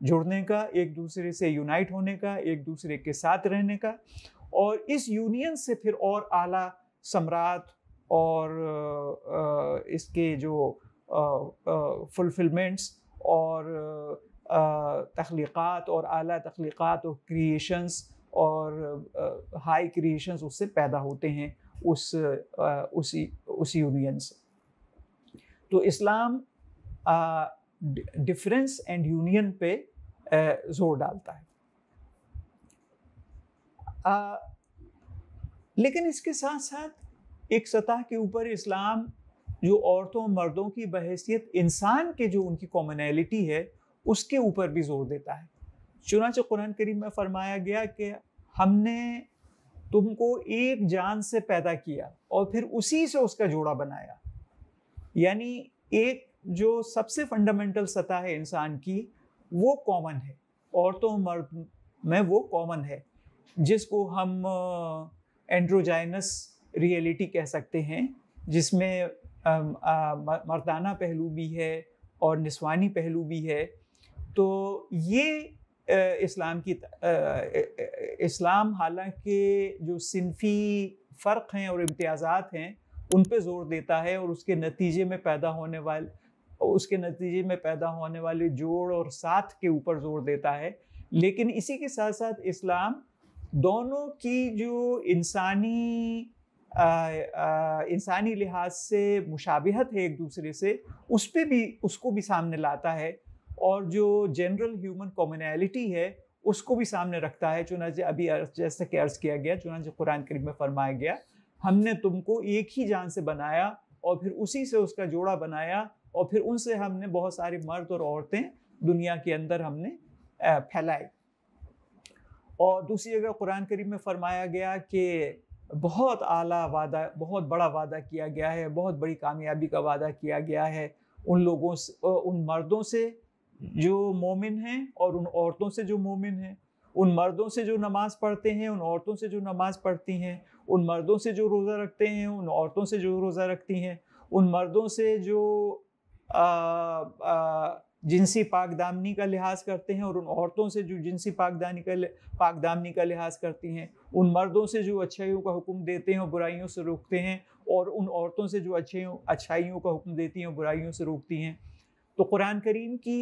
जुड़ने का एक दूसरे से यूनाइट होने का एक दूसरे के साथ रहने का और इस यूनियन से फिर और आला सम्राट और इसके जो फुलफिलमेंट्स और तख्लीक़ात और अली तख्लीक़ात और क्रिएशंस और हाई क्रिएशंस उससे पैदा होते हैं उस उसी उसी यूनियन से तो इस्लाम डिफरेंस एंड यूनियन पे ज़ोर डालता है आ, लेकिन इसके साथ साथ एक सतह के ऊपर इस्लाम जो औरतों मर्दों की बहसीत इंसान के जो उनकी कॉमनैलिटी है उसके ऊपर भी जोर देता है चुनाच कुरान करीम में फरमाया गया कि हमने तुमको एक जान से पैदा किया और फिर उसी से उसका जोड़ा बनाया यानी एक जो सबसे फंडामेंटल सतह है इंसान की वो कॉमन है औरतों मर्द में वो कॉमन है जिसको हम एंड्रोजाइनस रियलिटी कह सकते हैं जिसमें मर्दाना पहलू भी है और निस्वानी पहलू भी है तो ये इस्लाम की इस्लाम हालांकि जो सिनफी फ़र्क हैं और इम्तियाज़ात हैं उन पे ज़ोर देता है और उसके नतीजे में पैदा होने वाले उसके नतीजे में पैदा होने वाले जोड़ और साथ के ऊपर ज़ोर देता है लेकिन इसी के साथ साथ इस्लाम दोनों की जो इंसानी इंसानी लिहाज से मुशाबहत है एक दूसरे से उस पर भी उसको भी सामने लाता है और जो जनरल ह्यूमन कॉमनैलिटी है उसको भी सामने रखता है चुनाच अभी जैसा कि अर्ज़ किया गया चुनाच कुरान करीम में फरमाया गया हमने तुमको एक ही जान से बनाया और फिर उसी से उसका जोड़ा बनाया और फिर उनसे हमने बहुत सारे मर्द और औरतें दुनिया के अंदर हमने फैलाए और दूसरी जगह कुरान करीम में फरमाया गया कि बहुत आला वादा बहुत बड़ा वादा किया गया है बहुत बड़ी कामयाबी का वादा किया गया है उन लोगों से उन मर्दों से जो मोमिन हैं और उन औरतों से जो मोमिन हैं उन मर्दों से जो नमाज़ पढ़ते हैं उन औरतों से जो नमाज़ पढ़ती हैं उन मर्दों से जो रोज़ा रखते हैं उन औरतों से जो रोज़ा रखती हैं उन मर्दों से जो आ, आ, जिनसी पाकदामनी का लिहाज करते हैं और उन औरतों से जो जिनसी पाकदानी का पाकदामनी का लिहाज करती हैं उन मर्दों से जो अच्छाइयों का हुक्म देते हैं और बुराइयों से रोकते हैं और उन औरतों से जो अच्छाइयों अच्छाइयों का हुक्म देती हैं और बुराइयों से रोकती हैं तो कुरान करीम की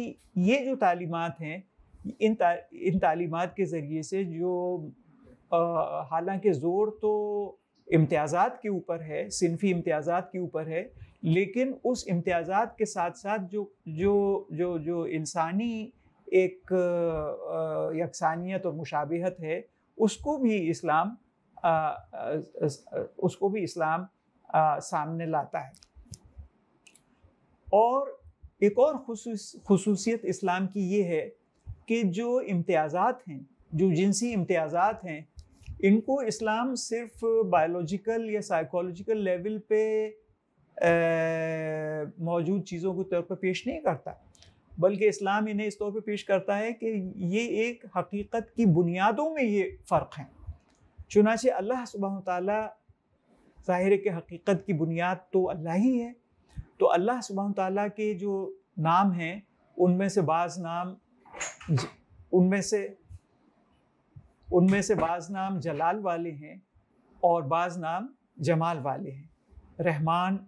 ये जो तालीमत हैं इन ता, इन तालीमत के ज़रिए से जो हालांकि ज़ोर तो इम्तियाज़ के ऊपर है सिनफी इम्तियाज़ के ऊपर है लेकिन उस इम्तियाज़ात के साथ साथ जो जो जो जो इंसानी एक यकसानियत और मुशाबहत है उसको भी इस्लाम आ, उसको भी इस्लाम आ, सामने लाता है और एक और खसूसियत इस्लाम की ये है कि जो इम्तियाज़ात हैं जो जिनसी इम्तियाज़ात हैं इनको इस्लाम सिर्फ बायोलॉजिकल या साइकोलॉजिकल लेवल पे मौजूद चीज़ों के तौर पर पेश नहीं करता बल्कि इस्लाम इन्हें इस तौर पर पेश करता है कि ये एक हकीकत की बुनियादों में ये फ़र्क है चुनाचे अल्लाह सुबह ताहिर के हकीकत की बुनियाद तो अल्लाह ही है तो अल्लाह सुबह ताली के जो नाम हैं उनमें से बाज़ नाम उनमें से उनमें से बाज़ नाम जलाल वाले हैं और बाज़ नाम जमाल वाले हैं रहमान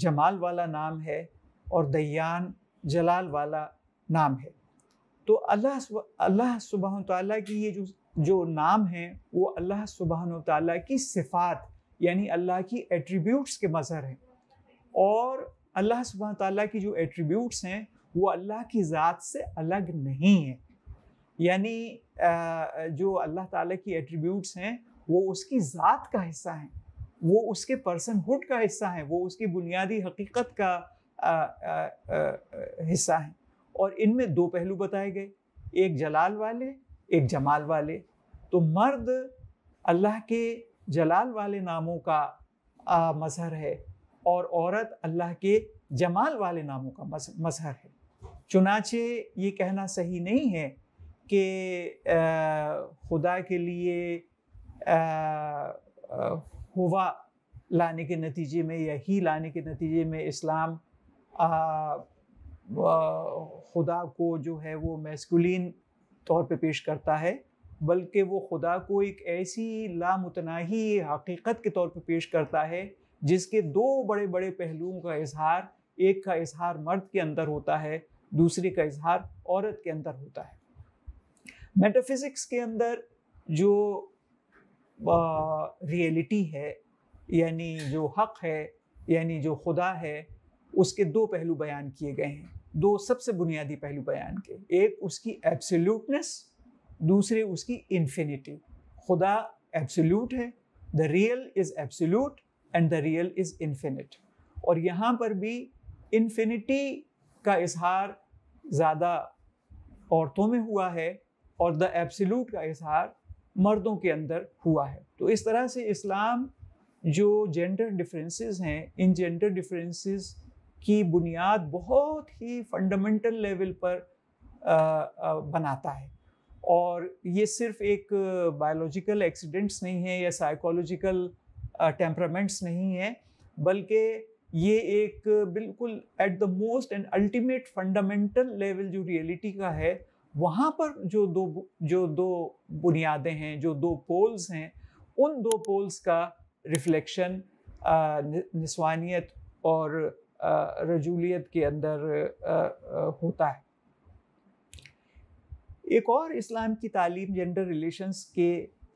जमाल वाला नाम है और दयान जलाल वाला नाम है तो अल्लाह अल्लाह सुबह ताली की ये जो जो नाम हैं वो अल्लाह सुबह ताली की सिफ़ात यानी अल्लाह की एट्रीब्यूट्स के मज़हर हैं और अल्लाह सुबह ताली की जो एट्रीब्यूट्स हैं वो अल्लाह की ज़ात से अलग नहीं है यानी जो अल्लाह ताला की एट्रीब्यूट्स हैं वो उसकी ज़ात का हिस्सा हैं वो उसके पर्सनहुड का हिस्सा है वो उसकी बुनियादी हकीकत का आ, आ, आ, हिस्सा है और इनमें दो पहलू बताए गए एक जलाल वाले एक जमाल वाले तो मर्द अल्लाह के जलाल वाले नामों का मजहर है और औरत अल्लाह के जमाल वाले नामों का मजहर है चुनाचे ये कहना सही नहीं है कि खुदा के लिए आ, आ, हुआ लाने के नतीजे में यही लाने के नतीजे में इस्लाम आ, खुदा को जो है वो मैस्कुलिन तौर पे पेश करता है बल्कि वो खुदा को एक ऐसी लामतनाही हकीकत के तौर पे पेश करता है जिसके दो बड़े बड़े पहलुओं का इजहार एक का इजहार मर्द के अंदर होता है दूसरे का इजहार औरत के अंदर होता है मेटाफिज़िक्स के अंदर जो रियलिटी है यानी जो हक है यानी जो खुदा है उसके दो पहलू बयान किए गए हैं दो सबसे बुनियादी पहलू बयान के एक उसकी एब्सोल्यूटनेस दूसरे उसकी इन्फिनिटी खुदा एब्सोल्यूट है the real is absolute and the real is infinite और यहाँ पर भी इन्फिनिटी का इजहार ज़्यादा औरतों में हुआ है और द एब्सोल्यूट का इजहार मर्दों के अंदर हुआ है तो इस तरह से इस्लाम जो जेंडर डिफरेंसेस हैं इन जेंडर डिफरेंसेस की बुनियाद बहुत ही फंडामेंटल लेवल पर आ, आ, बनाता है और ये सिर्फ एक बायोलॉजिकल एक्सीडेंट्स नहीं है या साइकोलॉजिकल टेम्परामेंट्स नहीं है बल्कि ये एक बिल्कुल at the most and ultimate fundamental level जो रियलिटी का है वहाँ पर जो दो जो दो बुनियादें हैं जो दो पोल्स हैं उन दो पोल्स का रिफ्लेक्शन निस्वानियत और रजूलियत के अंदर होता है एक और इस्लाम की तालीम जेंडर रिलेशंस के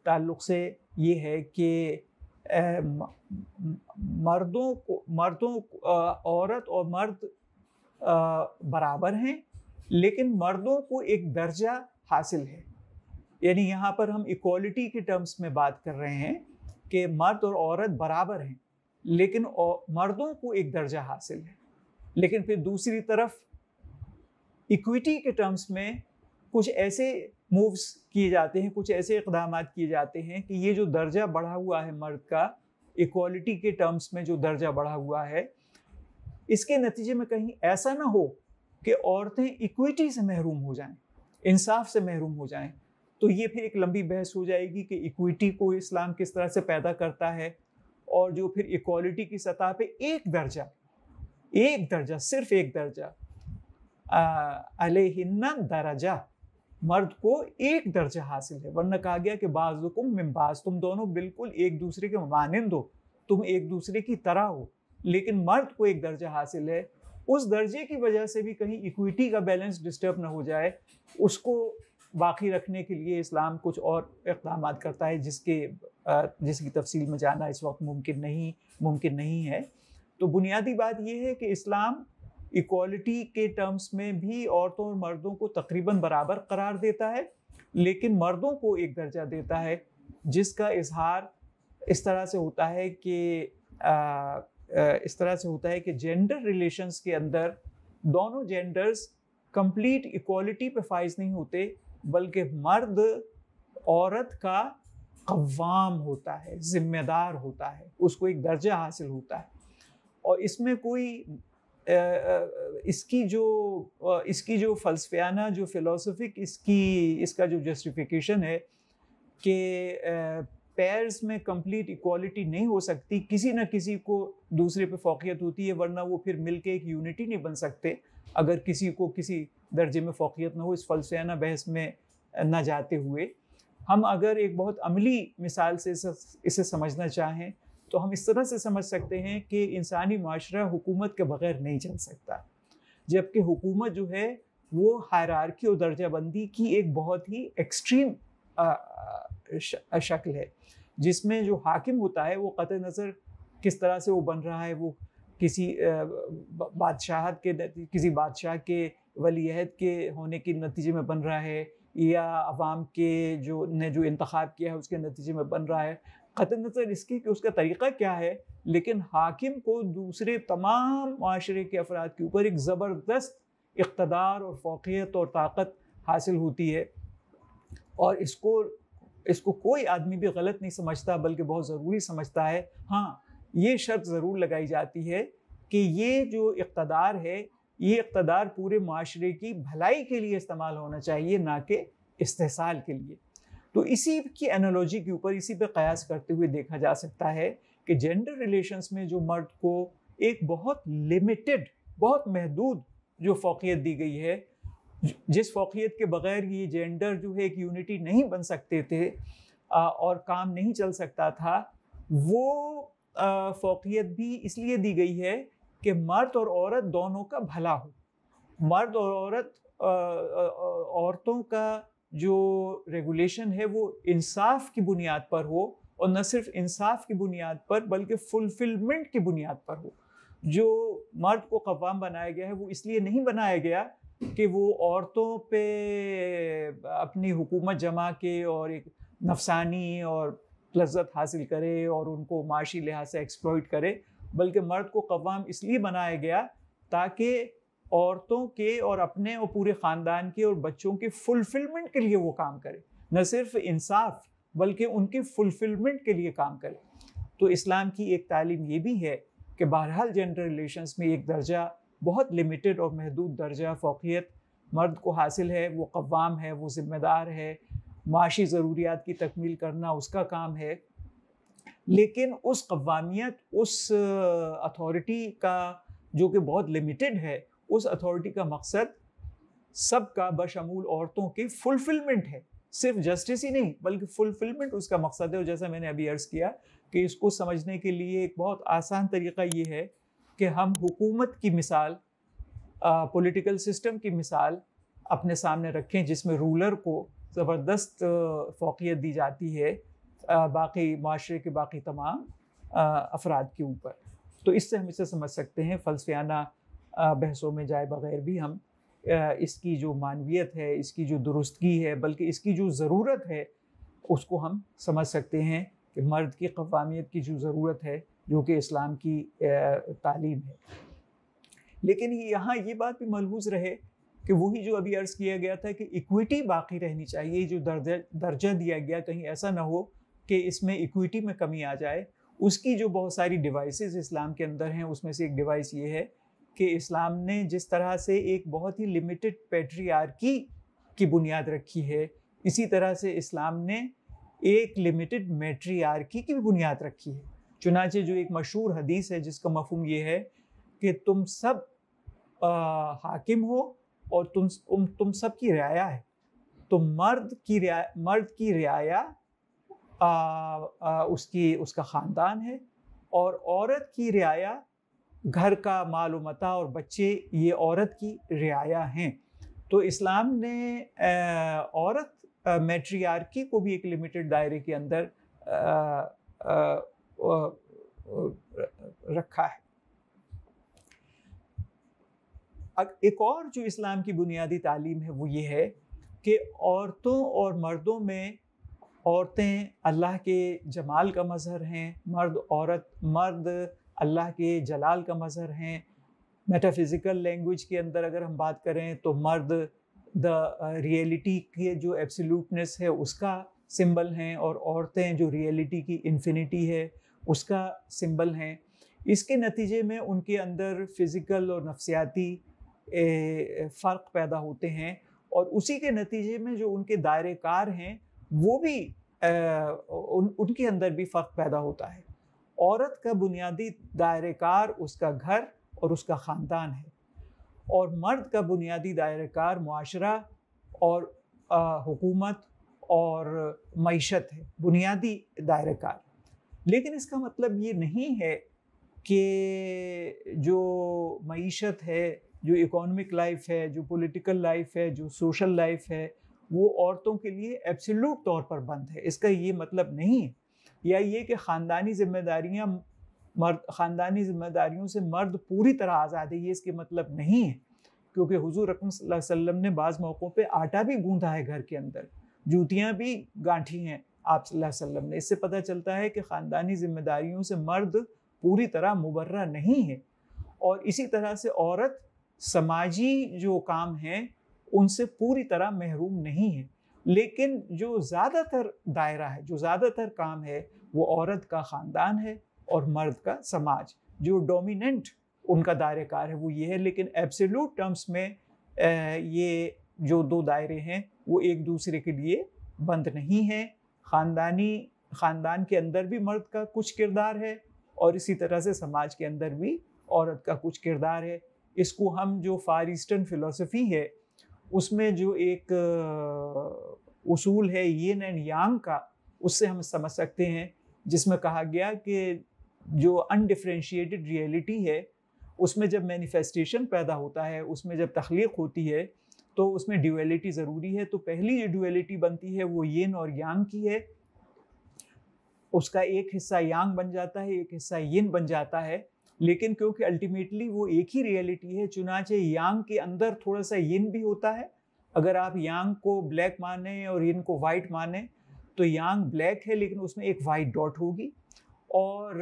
ताल्लुक से ये है कि मर्दों को मर्दों औरत और मर्द बराबर हैं लेकिन मर्दों को एक दर्जा हासिल है यानी यहाँ पर हम इक्वालिटी के टर्म्स में बात कर रहे हैं कि मर्द और औरत बराबर हैं लेकिन मर्दों को एक दर्जा हासिल है लेकिन फिर दूसरी तरफ इक्विटी के टर्म्स में कुछ ऐसे मूव्स किए जाते हैं कुछ ऐसे इकदाम किए जाते हैं कि ये जो दर्जा बढ़ा हुआ है मर्द का इक्वालिटी के टर्म्स में जो दर्जा बढ़ा हुआ है इसके नतीजे में कहीं ऐसा ना हो कि औरतें इक्विटी से महरूम हो जाएं इंसाफ से महरूम हो जाएं तो ये फिर एक लंबी बहस हो जाएगी कि इक्विटी को इस्लाम किस तरह से पैदा करता है और जो फिर इक्वालिटी की सतह पे एक दर्जा एक दर्जा सिर्फ एक दर्जा अलहिन्ना दर्जा मर्द को एक दर्जा हासिल है वरना कहा गया कि बाजुकुम मिम्बाज तुम दोनों बिल्कुल एक दूसरे के मानंद हो तुम एक दूसरे की तरह हो लेकिन मर्द को एक दर्जा हासिल है उस दर्जे की वजह से भी कहीं इक्विटी का बैलेंस डिस्टर्ब ना हो जाए उसको बाकी रखने के लिए इस्लाम कुछ और इकदाम करता है जिसके जिसकी तफसील में जाना इस वक्त मुमकिन नहीं मुमकिन नहीं है तो बुनियादी बात यह है कि इस्लाम इक्वालिटी के टर्म्स में भी औरतों और मर्दों को तकरीबन बराबर करार देता है लेकिन मर्दों को एक दर्जा देता है जिसका इजहार इस तरह से होता है कि इस तरह से होता है कि जेंडर रिलेशंस के अंदर दोनों जेंडर्स कंप्लीट इक्वालिटी पे फाइज नहीं होते बल्कि मर्द औरत का कवाम होता है जिम्मेदार होता है उसको एक दर्जा हासिल होता है और इसमें कोई इसकी जो इसकी जो फलसफियाना जो फिलोसफिक इसकी इसका जो जस्टिफिकेशन है कि पेयर्स में कंप्लीट इक्वालिटी नहीं हो सकती किसी ना किसी को दूसरे पे फोकियत होती है वरना वो फिर मिल के एक यूनिटी नहीं बन सकते अगर किसी को किसी दर्जे में फोकियत ना हो इस फलसाना बहस में ना जाते हुए हम अगर एक बहुत अमली मिसाल से इसे समझना चाहें तो हम इस तरह से समझ सकते हैं कि इंसानी माशरा हुकूमत के बगैर नहीं चल सकता जबकि हुकूमत जो है वो हरारकी और दर्जाबंदी की एक बहुत ही एक्सट्रीम शक्ल है जिसमें जो हाकिम होता है वो क़त नज़र किस तरह से वो बन रहा है वो किसी बादशाह के किसी बादशाह के वलीहद के होने के नतीजे में बन रहा है या अवाम के जो ने जो इंतखब किया है उसके नतीजे में बन रहा है ख़त नज़र इसकी कि उसका तरीक़ा क्या है लेकिन हाकिम को दूसरे तमाम माशरे के अफराद के ऊपर एक ज़बरदस्त इकतदार और फोकियत और ताकत हासिल होती है और इसको इसको कोई आदमी भी गलत नहीं समझता बल्कि बहुत ज़रूरी समझता है हाँ ये शर्त ज़रूर लगाई जाती है कि ये जो इकतदार है ये इकतदार पूरे माशरे की भलाई के लिए इस्तेमाल होना चाहिए ना कि इस्तेसाल के लिए तो इसी की एनोलॉजी के ऊपर इसी पे कयास करते हुए देखा जा सकता है कि जेंडर रिलेशंस में जो मर्द को एक बहुत लिमिटेड बहुत महदूद जो फोकियत दी गई है जिस फोकियत के बग़ैर ये जेंडर जो है एक यूनिटी नहीं बन सकते थे और काम नहीं चल सकता था वो फोकियत भी इसलिए दी गई है कि मर्द और औरत दोनों का भला हो मर्द और औरत औरतों का जो रेगुलेशन है वो इंसाफ की बुनियाद पर हो और न सिर्फ इंसाफ की बुनियाद पर बल्कि फुलफिलमेंट की बुनियाद पर हो जो मर्द को कवाम बनाया गया है वो इसलिए नहीं बनाया गया कि वो औरतों पे अपनी हुकूमत जमा के और एक नफसानी और लज्जत हासिल करे और उनको माशी लिहाज से एक्सप्लॉइट करे बल्कि मर्द को कवाम इसलिए बनाया गया ताकि औरतों के और अपने और पूरे ख़ानदान के और बच्चों के फुलफिलमेंट के लिए वो काम करे न सिर्फ इंसाफ बल्कि उनके फुलफिलमेंट के लिए काम करे तो इस्लाम की एक तालीम ये भी है कि बहरहाल जेंडर रिलेशंस में एक दर्जा बहुत लिमिटेड और महदूद दर्जा फ़ोकियत मर्द को हासिल है वो कवाम है वो ज़िम्मेदार है माशी ज़रूरियात की तकमील करना उसका काम है लेकिन उस कवामियत उस अथॉरिटी का जो कि बहुत लिमिटेड है उस अथॉरिटी का मकसद सब का बशमूल औरतों की फुलफिलमेंट है सिर्फ जस्टिस ही नहीं बल्कि फुलफिलमेंट उसका मकसद है और जैसा मैंने अभी अर्ज़ किया कि इसको समझने के लिए एक बहुत आसान तरीका ये है कि हम हुकूमत की मिसाल पॉलिटिकल सिस्टम की मिसाल अपने सामने रखें जिसमें रूलर को ज़बरदस्त फोकियत दी जाती है बाकी माशरे के बाकी तमाम अफराद के ऊपर तो इससे हम इसे समझ सकते हैं फलसफियाना बहसों में जाए बगैर भी हम इसकी जो मानवीयत है इसकी जो दुरुस्तगी है बल्कि इसकी जो ज़रूरत है उसको हम समझ सकते हैं कि मर्द की कवामियत की जो ज़रूरत है जो कि इस्लाम की तालीम है लेकिन यहाँ ये बात भी मलहूज रहे कि वही जो अभी अर्ज़ किया गया था कि इक्विटी बाकी रहनी चाहिए जो दर्जा दर्जा दिया गया कहीं ऐसा ना हो कि इसमें इक्विटी में कमी आ जाए उसकी जो बहुत सारी डिवाइसेस इस्लाम के अंदर हैं उसमें से एक डिवाइस ये है कि इस्लाम ने जिस तरह से एक बहुत ही लिमिटेड पेट्रीआरकी की बुनियाद रखी है इसी तरह से इस्लाम ने एक लिमिटेड मेट्रीआरकी की भी बुनियाद रखी है चुनाचे जो एक मशहूर हदीस है जिसका मफहम ये है कि तुम सब आ, हाकिम हो और तुम तुम, तुम सब की रियाया है तो मर्द की रिया मर्द की रियाया आ, आ, उसकी उसका ख़ानदान है और औरत की रियाया घर का मालूमता और बच्चे ये औरत की रियाया हैं तो इस्लाम ने आ, औरत मेट्रियार्की को भी एक लिमिटेड दायरे के अंदर रखा है एक और जो इस्लाम की बुनियादी तालीम है वो ये है कि औरतों और मर्दों में औरतें अल्लाह के जमाल का मज़हर हैं मर्द औरत मर्द अल्लाह के जलाल का मज़हर हैं मेटाफिज़िकल लैंग्वेज के अंदर अगर हम बात करें तो मर्द द रियलिटी के जो एब्सोल्यूटनेस है उसका सिंबल हैं और औरतें जो रियलिटी की इन्फिनिटी है उसका सिंबल है इसके नतीजे में उनके अंदर फिज़िकल और नफसियाती फ़र्क पैदा होते हैं और उसी के नतीजे में जो उनके दायरे कार हैं वो भी आ, उन उनके अंदर भी फ़र्क पैदा होता है औरत का बुनियादी दायरे कार उसका घर और उसका ख़ानदान है और मर्द का बुनियादी दायरे कार माशरा और आ, हुकूमत और मीशत है बुनियादी दायरे कार लेकिन इसका मतलब ये नहीं है कि जो मीशत है जो इकोनॉमिक लाइफ है जो पॉलिटिकल लाइफ है जो सोशल लाइफ है वो औरतों के लिए एब्सोल्यूट तौर पर बंद है इसका ये मतलब नहीं है या ये कि ख़ानदानी जिम्मेदारियाँ मर्द ख़ानदानी जिम्मेदारियों से मर्द पूरी तरह आज़ाद है ये इसके मतलब नहीं है क्योंकि हुजूर अलैहि वसल्लम ने बाज़ मौक़ों पे आटा भी गूंधा है घर के अंदर जूतियाँ भी गांठी हैं आप वसल्लम ने इससे पता चलता है कि ख़ानदानी जिम्मेदारियों से मर्द पूरी तरह मुबर्रा नहीं है और इसी तरह से औरत समाजी जो काम हैं उनसे पूरी तरह महरूम नहीं है लेकिन जो ज़्यादातर दायरा है जो ज़्यादातर काम है वो औरत का ख़ानदान है और मर्द का समाज जो डोमिनेंट उनका दायरेकार है वो ये है लेकिन एब्सोल्यूट टर्म्स में ये जो दो दायरे हैं वो एक दूसरे के लिए बंद नहीं हैं ख़ानदानी ख़ानदान के अंदर भी मर्द का कुछ किरदार है और इसी तरह से समाज के अंदर भी औरत का कुछ किरदार है इसको हम जो फार ईस्टर्न फिलोसफी है उसमें जो एक उसूल है येन एंड यांग का उससे हम समझ सकते हैं जिसमें कहा गया कि जो अनडिफ्रेंशिएटेड रियलिटी है उसमें जब मैनिफेस्टेशन पैदा होता है उसमें जब तख्लीक होती है तो उसमें ड्यूएलिटी ज़रूरी है तो पहली जो ड्यूएलिटी बनती है वो येन और यांग की है उसका एक हिस्सा यांग बन जाता है एक हिस्सा येन बन जाता है लेकिन क्योंकि अल्टीमेटली वो एक ही रियलिटी है चुनाचे यांग के अंदर थोड़ा सा येन भी होता है अगर आप यांग को ब्लैक माने और येन को वाइट माने तो यांग ब्लैक है लेकिन उसमें एक वाइट डॉट होगी और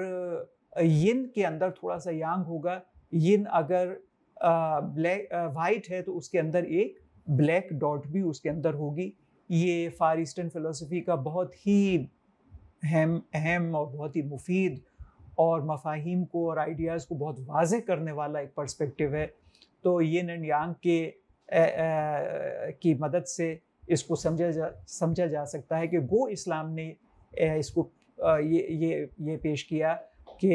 येन के अंदर थोड़ा सा यांग होगा येन अगर ब्लैक वाइट है तो उसके अंदर एक ब्लैक डॉट भी उसके अंदर होगी ये फार ईस्टर्न फ़िलोसफी का बहुत ही अहम अहम और बहुत ही मुफीद और मफाहिम को और आइडियाज़ को बहुत वाज करने वाला एक पर्सपेक्टिव है तो ये एंड यांग के ए, ए, की मदद से इसको समझा जा समझा जा सकता है कि गो इस्लाम ने इसको ये ये ये पेश किया कि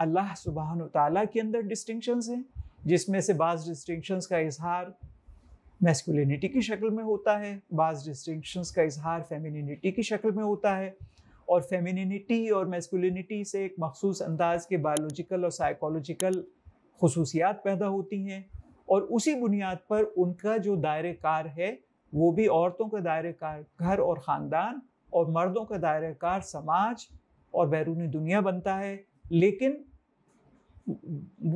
अल्लाह सुबहान ताली के अंदर डिस्टिंक्शंस हैं जिसमें से बाज़ डिस्टिंक्शंस का इजहार मैस्कुलिनिटी की शक्ल में होता है बाज डिस्टिंक्शंस का इजहार फेमिनिटी की शक्ल में होता है और फेमिनिटी और मैस्कुलिनिटी से एक मखसूस अंदाज के बायोलॉजिकल और साइकोलॉजिकल खसूसियात पैदा होती हैं और उसी बुनियाद पर उनका जो दायरे कार है वो भी औरतों का दायरे कार घर और ख़ानदान और मर्दों का दायरे कार समाज और बैरूनी दुनिया बनता है लेकिन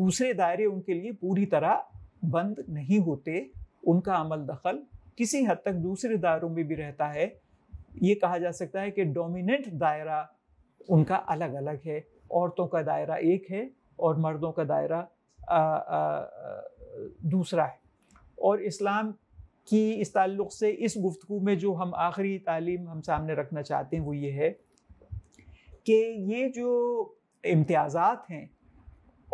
दूसरे दायरे उनके लिए पूरी तरह बंद नहीं होते उनका अमल दखल किसी हद तक दूसरे दायरों में भी रहता है ये कहा जा सकता है कि डोमिनेंट दायरा उनका अलग अलग है औरतों का दायरा एक है और मर्दों का दायरा आ, आ, दूसरा है और इस्लाम की इस ताल्लुक़ से इस गुफ्तु में जो हम आखिरी तालीम हम सामने रखना चाहते हैं वो ये है कि ये जो इम्तियाज़ात हैं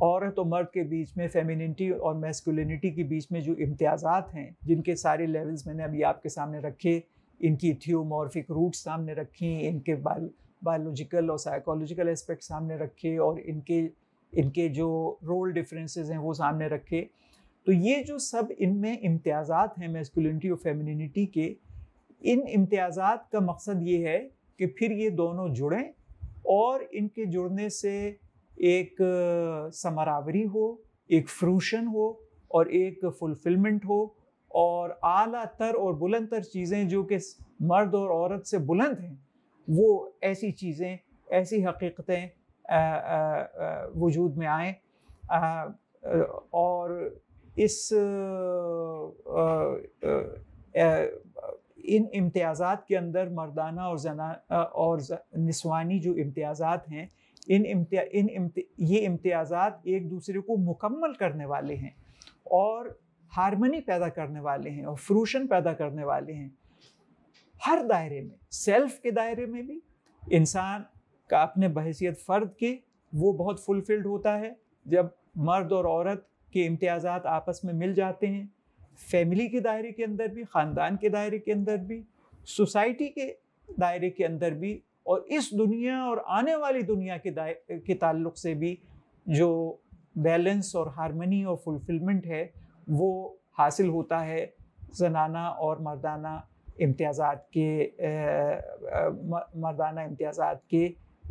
औरत और तो मर्द के बीच में फेमिनिटी और मैस्कुलिनिटी के बीच में जो इम्तियाज़ात हैं जिनके सारे लेवल्स मैंने अभी आपके सामने रखे इनकी थियोमॉर्फिक रूट सामने रखी इनके बाल बायोलॉजिकल और साइकोलॉजिकल एस्पेक्ट सामने रखे और इनके इनके जो रोल डिफरेंसेस हैं वो सामने रखे तो ये जो सब इनमें इम्तियाज़ात हैं मेस्कुलिनिटी और फेमिनिटी के इन इम्तियाज़ात का मकसद ये है कि फिर ये दोनों जुड़ें और इनके जुड़ने से एक समरावरी हो एक फ्रूशन हो और एक फुलफिलमेंट हो और आला तर और बुलंद तर चीज़ें जो कि मर्द और औरत से बुलंद हैं वो ऐसी चीज़ें ऐसी हकीकतें वजूद में आएँ और इस आ, आ, इन इम्तियाज़ात के अंदर मर्दाना और जना और नस्वानी जो इम्तियाज़ात हैं इन इम्तिया इन इम्ति, ये इम्तियाज़ात एक दूसरे को मुकम्मल करने वाले हैं और हारमनी पैदा करने वाले हैं और फ्रूशन पैदा करने वाले हैं हर दायरे में सेल्फ के दायरे में भी इंसान का अपने बहसीत फ़र्द के वो बहुत फुलफिल्ड होता है जब मर्द और औरत के इम्तियाज़ात आपस में मिल जाते हैं फैमिली के दायरे के अंदर भी ख़ानदान के दायरे के अंदर भी सोसाइटी के दायरे के अंदर भी और इस दुनिया और आने वाली दुनिया के के ताल्लुक से भी जो बैलेंस और हारमनी और फुलफिलमेंट है वो हासिल होता है जनाना और मर्दाना इम्तियाज़ात के मर्दाना इम्तियाज़ात के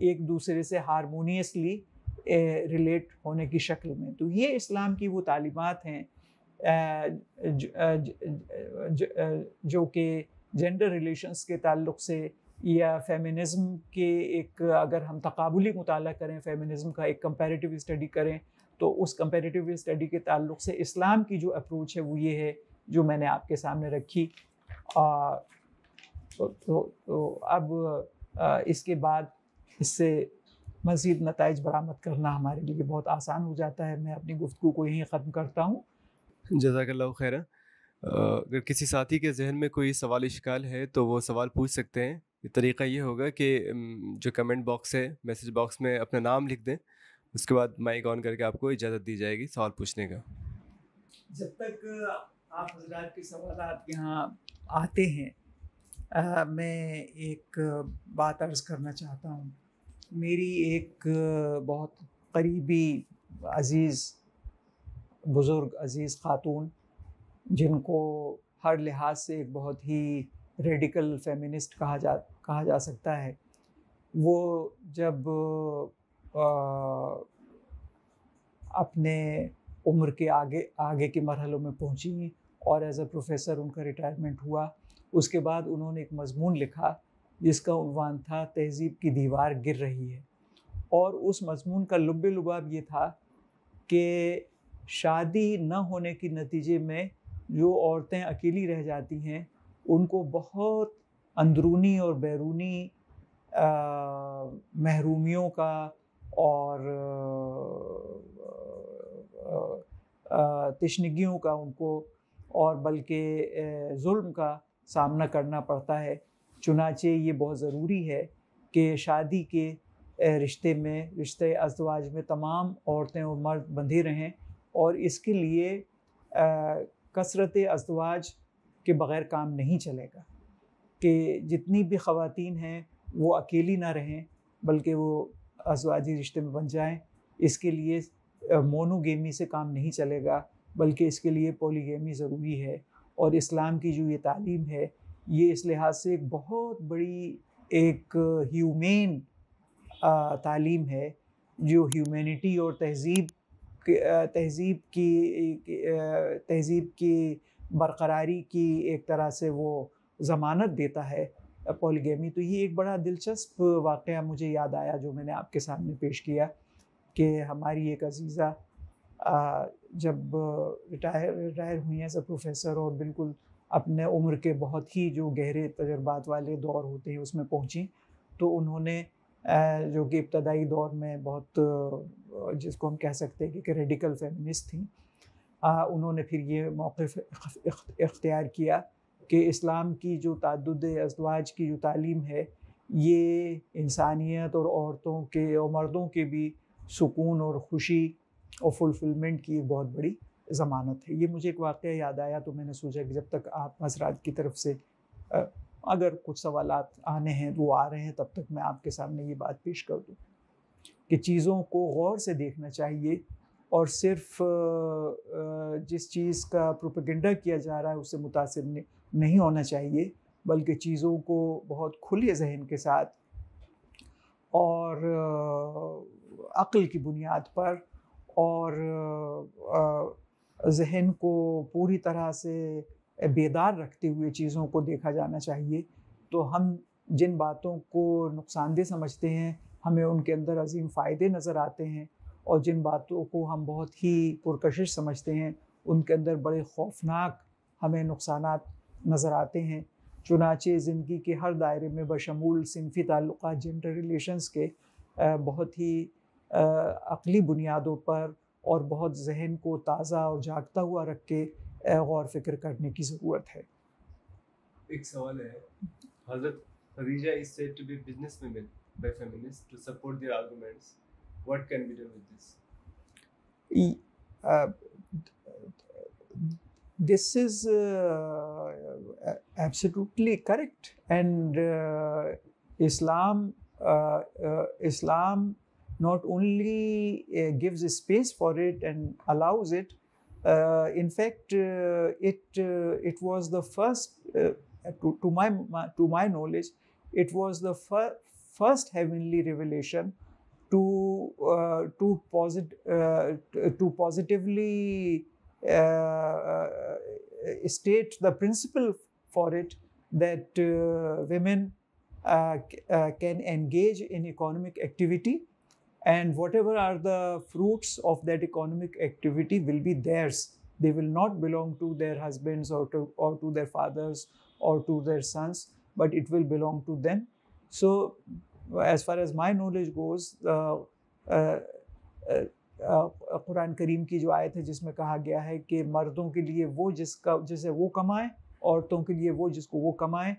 एक दूसरे से हारमोनियसली रिलेट होने की शक्ल में तो ये इस्लाम की वो तालीमत हैं जो कि जेंडर रिलेशंस के ताल्लुक से या फेमिनिज़म के एक अगर हम तकबली मुताल करें फेमिनिज़म का एक कंपेरेटिव स्टडी करें तो उस कंपेरेटिव स्टडी के ताल्लुक से इस्लाम की जो अप्रोच है वो ये है जो मैंने आपके सामने रखी आ, तो, तो, तो अब आ, इसके बाद इससे मज़ीद नतज बरामद करना हमारे लिए बहुत आसान हो जाता है मैं अपनी गुफ्तु को यहीं ख़त्म करता हूँ जजाकल्ला खैर अगर किसी साथी के जहन में कोई सवाल इश्काल है तो वो सवाल पूछ सकते हैं तरीका ये होगा कि जो कमेंट बॉक्स है मैसेज बॉक्स में अपना नाम लिख दें उसके बाद माइक ऑन करके आपको इजाज़त दी जाएगी सवाल पूछने का जब तक आप हजरात के सवाल यहाँ आते हैं आ, मैं एक बात अर्ज़ करना चाहता हूँ मेरी एक बहुत करीबी अज़ीज़ बुज़ुर्ग अज़ीज़ ख़ातून जिनको हर लिहाज से एक बहुत ही रेडिकल फेमिनिस्ट कहा जा कहा जा सकता है वो जब आ, अपने उम्र के आगे आगे के मरहलों में पहुंची और एज अ प्रोफेसर उनका रिटायरमेंट हुआ उसके बाद उन्होंने एक मजमून लिखा जिसका उनवान था तहजीब की दीवार गिर रही है और उस मजमून का लुब लुबाब ये था कि शादी न होने के नतीजे में जो औरतें अकेली रह जाती हैं उनको बहुत अंदरूनी और बैरूनी महरूमियों का और तशनगियों का उनको और बल्कि जुल्म का सामना करना पड़ता है चुनाचे ये बहुत ज़रूरी है कि शादी के रिश्ते में रिश्ते अजवाज में तमाम औरतें और मर्द बंधे रहें और इसके लिए कसरत अजवाज के बग़ैर काम नहीं चलेगा कि जितनी भी ख़वान हैं वो अकेली ना रहें बल्कि वो अजवाजी रिश्ते में बन जाएं इसके लिए मोनोगेमी से काम नहीं चलेगा बल्कि इसके लिए पोलीगेमी ज़रूरी है और इस्लाम की जो ये तालीम है ये इस लिहाज से एक बहुत बड़ी एक ह्यूमेन तालीम है जो ह्यूमेनिटी और तहज़ीब तहज़ीब की तहज़ीब की बरकरारी की एक तरह से वो ज़मानत देता है पोलगेमी तो ये एक बड़ा दिलचस्प वाक़ मुझे याद आया जो मैंने आपके सामने पेश किया कि हमारी एक अजीज़ा जब रिटायर रिटायर हुई हैं सब प्रोफेसर और बिल्कुल अपने उम्र के बहुत ही जो गहरे तजर्बात वाले दौर होते हैं उसमें पहुँची तो उन्होंने जो कि इब्तदाई दौर में बहुत जिसको हम कह सकते हैं कि रेडिकल फेमिनिस्ट थी आ, उन्होंने फिर ये मौक़ इख्तियार किया कि इस्लाम की जो तद अजवाज की जो तालीम है ये इंसानियत और औरतों के और मर्दों के भी सुकून और खुशी और फुलफिलमेंट की एक बहुत बड़ी ज़मानत है ये मुझे एक वाक़ याद आया तो मैंने सोचा कि जब तक आप हजरात की तरफ से अगर कुछ सवाल आने हैं वो आ रहे हैं तब तक मैं आपके सामने ये बात पेश कर दूँ कि चीज़ों को गौर से देखना चाहिए और सिर्फ जिस चीज़ का प्रोपेगेंडा किया जा रहा है उससे मुतासर नहीं होना चाहिए बल्कि चीज़ों को बहुत खुले जहन के साथ और अक्ल की बुनियाद पर और जहन को पूरी तरह से बेदार रखते हुए चीज़ों को देखा जाना चाहिए तो हम जिन बातों को नुकसानदेह समझते हैं हमें उनके अंदर अजीम फ़ायदे नज़र आते हैं और जिन बातों को हम बहुत ही पुरकशिश समझते हैं उनके अंदर बड़े खौफनाक हमें नुकसान नज़र आते हैं चुनाचे ज़िंदगी के हर दायरे में बशमूल सिनफी ताल्लुक जेंडर रिलेशंस के बहुत ही अकली बुनियादों पर और बहुत जहन को ताज़ा और जागता हुआ रख के गौर फिक्र करने की ज़रूरत है एक सवाल है हजरत Khadija is said to be business by feminist to support their arguments what can be done with this? Uh, this is uh, absolutely correct, and uh, Islam uh, uh, Islam not only uh, gives space for it and allows it. in fact, it it was the first, to, to, my, to my knowledge, it was the fir first heavenly revelation to uh, to posit uh, to positively uh, uh, state the principle for it that uh, women uh, can engage in economic activity and whatever are the fruits of that economic activity will be theirs they will not belong to their husbands or to, or to their fathers or to their sons but it will belong to them so as far as my knowledge goes Quran करीम की जो आयत है जिसमें कहा गया है कि मर्दों के लिए वो जिसका जिसे वो कमाएं औरतों के लिए वो जिसको वो कमाएं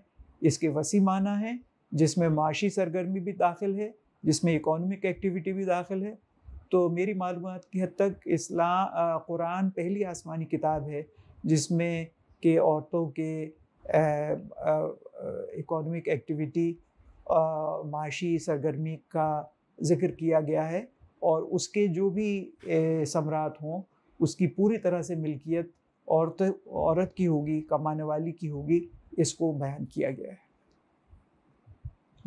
इसके वसी माना है जिसमें माशी सरगर्मी भी दाखिल है जिसमें इकोनॉमिक एक्टिविटी भी दाखिल है तो मेरी मालूम की हद तक इस्लाम कुरान पहली आसमानी किताब है जिसमें के औरतों के इकोनॉमिक एक्टिविटी माशी सरगर्मी का जिक्र किया गया है और उसके जो भी सम्राट हों उसकी पूरी तरह से मिल्कियत औरत औरत की होगी कमाने वाली की होगी इसको बयान किया गया है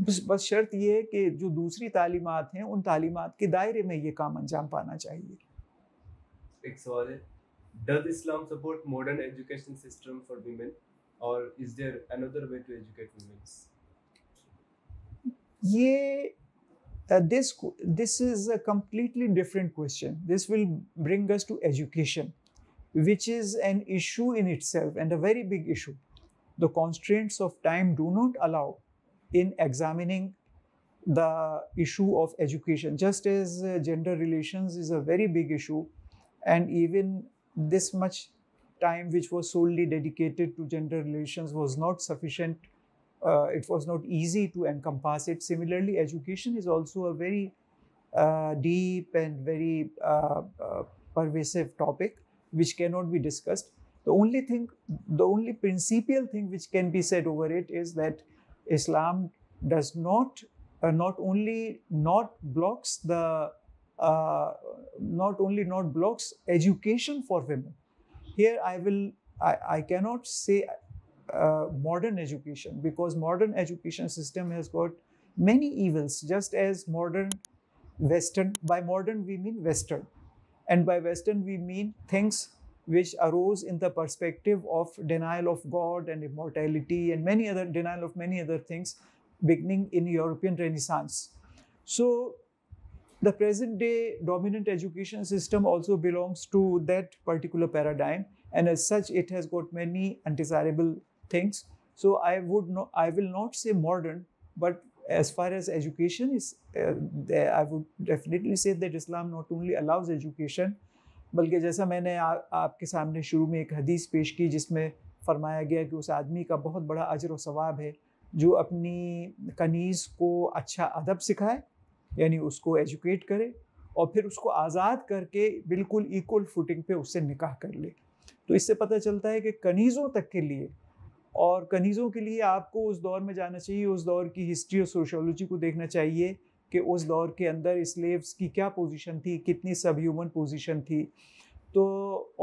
बस बस शर्त यह है कि जो दूसरी तालीमत हैं उन तालीमत के दायरे में ये काम अंजाम पाना चाहिए एक सवाल है does Islam support modern education system for women और is there another way to educate women ये uh, this this is a completely different question this will bring us to education which is an issue in itself and a very big issue the constraints of time do not allow in examining the issue of education just as uh, gender relations is a very big issue and even this much time which was solely dedicated to gender relations was not sufficient uh, it was not easy to encompass it. Similarly, education is also a very uh, deep and very uh, uh, pervasive topic which cannot be discussed. The only thing, the only principal thing which can be said over it is that Islam does not, uh, not only not blocks the, uh, not only not blocks education for women. Here I will, I, I cannot say uh, modern education because modern education system has got many evils just as modern western by modern we mean western and by western we mean things which arose in the perspective of denial of god and immortality and many other denial of many other things beginning in european renaissance so the present day dominant education system also belongs to that particular paradigm and as such it has got many undesirable things. So I would no, I will not say modern, but as far as education is, uh, there, I would definitely say that Islam not only allows education, बल्कि जैसा मैंने आ, आपके सामने शुरू में एक हदीस पेश की जिसमें फरमाया गया कि उस आदमी का बहुत बड़ा अजर व सवाब है जो अपनी कनीज़ को अच्छा अदब सिखाए यानी उसको एजुकेट करे और फिर उसको आज़ाद करके बिल्कुल इक्वल फुटिंग पे उससे निकाह कर ले तो इससे पता चलता है कि कनीज़ों तक के लिए और कनीज़ों के लिए आपको उस दौर में जाना चाहिए उस दौर की हिस्ट्री और सोशोलॉजी को देखना चाहिए कि उस दौर के अंदर स्लेव्स की क्या पोजीशन थी कितनी सब ह्यूमन पोजीशन थी तो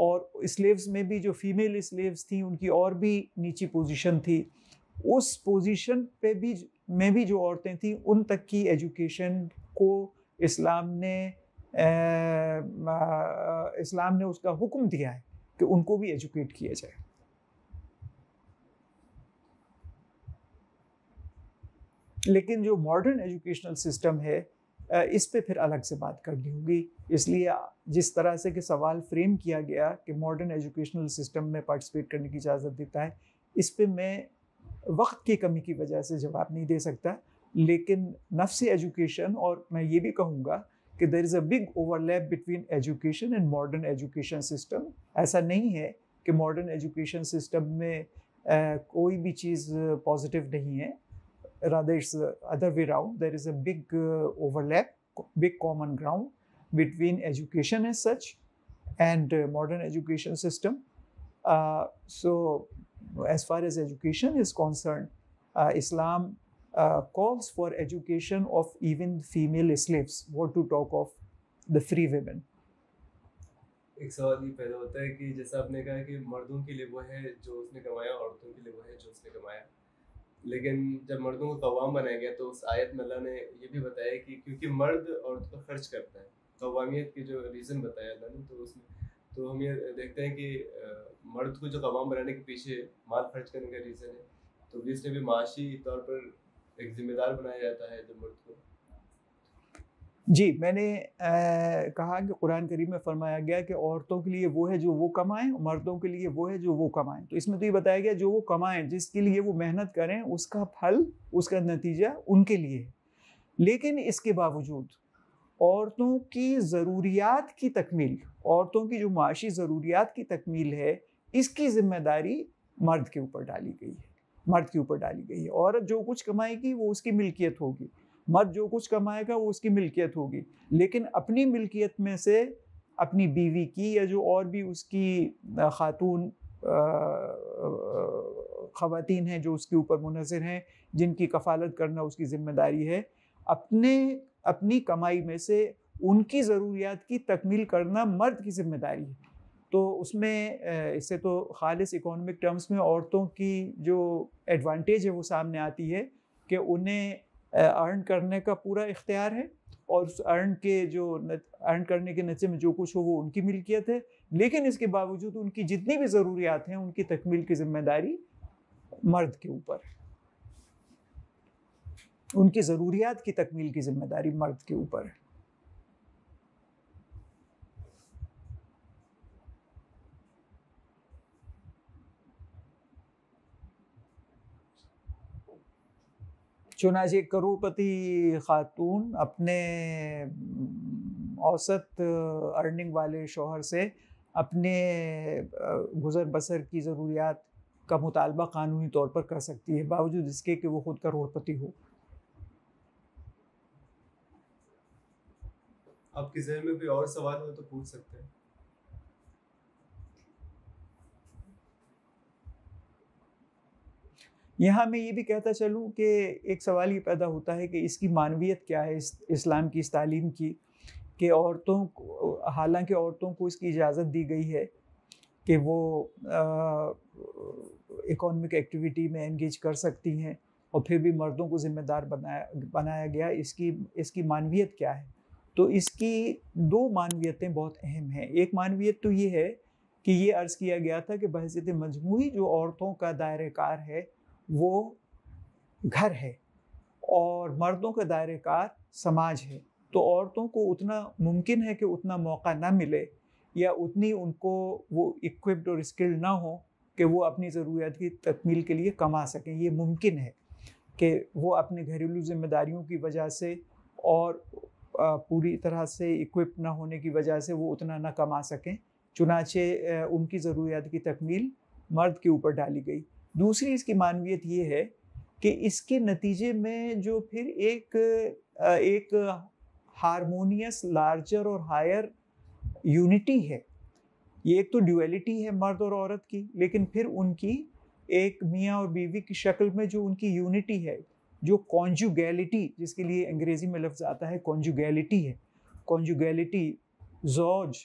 और स्लेव्स में भी जो फीमेल स्लेव्स थी उनकी और भी नीची पोजीशन थी उस पोजीशन पे भी में भी जो औरतें थीं उन तक की एजुकेशन को इस्लाम ने ए, आ, इस्लाम ने उसका हुक्म दिया है कि उनको भी एजुकेट किया जाए लेकिन जो मॉडर्न एजुकेशनल सिस्टम है इस पे फिर अलग से बात करनी होगी इसलिए जिस तरह से कि सवाल फ्रेम किया गया कि मॉडर्न एजुकेशनल सिस्टम में पार्टिसिपेट करने की इजाज़त देता है इस पे मैं वक्त की कमी की वजह से जवाब नहीं दे सकता लेकिन नफसी एजुकेशन और मैं ये भी कहूँगा कि there is a big overlap between education and modern education system ऐसा नहीं है कि मॉडर्न एजुकेशन सिस्टम में आ, कोई भी चीज़ पॉजिटिव नहीं है rather it's the other way around. There is a big uh, overlap, big common ground between education as such and uh, modern education system. Uh, so as far as education is concerned, uh, Islam uh, calls for education of even female slaves what to talk of the free women एक सवाल ये पैदा होता है कि जैसा आपने कहा कि मर्दों के लिए वो है जो उसने कमाया औरतों के लिए वो है जो उसने कमाया लेकिन जब मर्दों को कवाम बनाया गया तो उस आयत में अल्लाह ने ये भी बताया कि क्योंकि मर्द औरत पर खर्च करता है कवामियत के जो रीज़न बताया अल्लाह ने तो उसमें तो हम ये देखते हैं कि मर्द को जो कवाम बनाने के पीछे माल खर्च करने का रीज़न है तो इसलिए भी माशी तौर पर एक जिम्मेदार बनाया जाता है जो मर्द को जी मैंने आ, कहा कि कुरान करीम में फरमाया गया कि औरतों के लिए वो है जो वो कमाएं मर्दों के लिए वो है जो वो कमाएं तो इसमें तो ये बताया गया जो वो कमाएं जिसके लिए वो मेहनत करें उसका फल उसका नतीजा उनके लिए है लेकिन इसके बावजूद औरतों की ज़रूरियात की तकमील औरतों की जो माशी ज़रूरियात की तकमील है इसकी जिम्मेदारी मर्द के ऊपर डाली गई है मर्द के ऊपर डाली गई है औरत जो कुछ कमाएगी वो उसकी मिल्कियत होगी मर्द जो कुछ कमाएगा वो उसकी मिल्कियत होगी लेकिन अपनी मिल्कियत में से अपनी बीवी की या जो और भी उसकी खातून ख़वान हैं जो उसके ऊपर मुनसर हैं जिनकी कफालत करना उसकी ज़िम्मेदारी है अपने अपनी कमाई में से उनकी ज़रूरियात की तकमील करना मर्द की ज़िम्मेदारी है तो उसमें इससे तो खालिस इकोनॉमिक टर्म्स में औरतों की जो एडवांटेज है वो सामने आती है कि उन्हें अर्न करने का पूरा इख्तियार है और उस अर्न के जो अर्न करने के नतीजे में जो कुछ हो वो उनकी मिल्कियत है लेकिन इसके बावजूद उनकी जितनी भी ज़रूरियात हैं उनकी तकमील की जिम्मेदारी मर्द के ऊपर है उनकी ज़रूरियात की तकमील की जिम्मेदारी मर्द के ऊपर है एक करोड़पति खातून अपने औसत अर्निंग वाले शोहर से अपने गुज़र बसर की ज़रूरियात का मुतालबा कानूनी तौर पर कर सकती है बावजूद इसके कि वो ख़ुद करोड़पति हो आपके जहन में भी और सवाल हो तो पूछ सकते हैं यहाँ मैं ये भी कहता चलूँ कि एक सवाल ये पैदा होता है कि इसकी मानवीयत क्या है इस इस्लाम की इस तालीम की कि औरतों को हालांकि औरतों को इसकी इजाज़त दी गई है कि वो इकोनॉमिक एक्टिविटी में एंगेज कर सकती हैं और फिर भी मर्दों को ज़िम्मेदार बनाया बनाया गया इसकी इसकी मानवीयत क्या है तो इसकी दो मानवीयतें बहुत अहम हैं एक मानवीयत तो ये है कि ये अर्ज़ किया गया था कि बहसीत मजमू जो औरतों का दायरे कार है वो घर है और मर्दों का दायरे कार समाज है तो औरतों को उतना मुमकिन है कि उतना मौका ना मिले या उतनी उनको वो इक्विप्ड और स्किल्ड ना हो कि वो अपनी ज़रूरत की तकमील के लिए कमा सकें ये मुमकिन है कि वो अपने घरेलू जिम्मेदारियों की वजह से और पूरी तरह से इक्विप ना होने की वजह से वो उतना ना कमा सकें चुनाचे उनकी ज़रूरत की तकमील मर्द के ऊपर डाली गई दूसरी इसकी मानवियत ये है कि इसके नतीजे में जो फिर एक एक हारमोनियस लार्जर और हायर यूनिटी है ये एक तो ड्यूअलिटी है मर्द और औरत की लेकिन फिर उनकी एक मियाँ और बीवी की शक्ल में जो उनकी यूनिटी है जो कॉन्जुगैलिटी जिसके लिए अंग्रेज़ी में लफ्ज़ आता है कॉन्जुगैलिटी है कॉन्जुगैलिटी जौज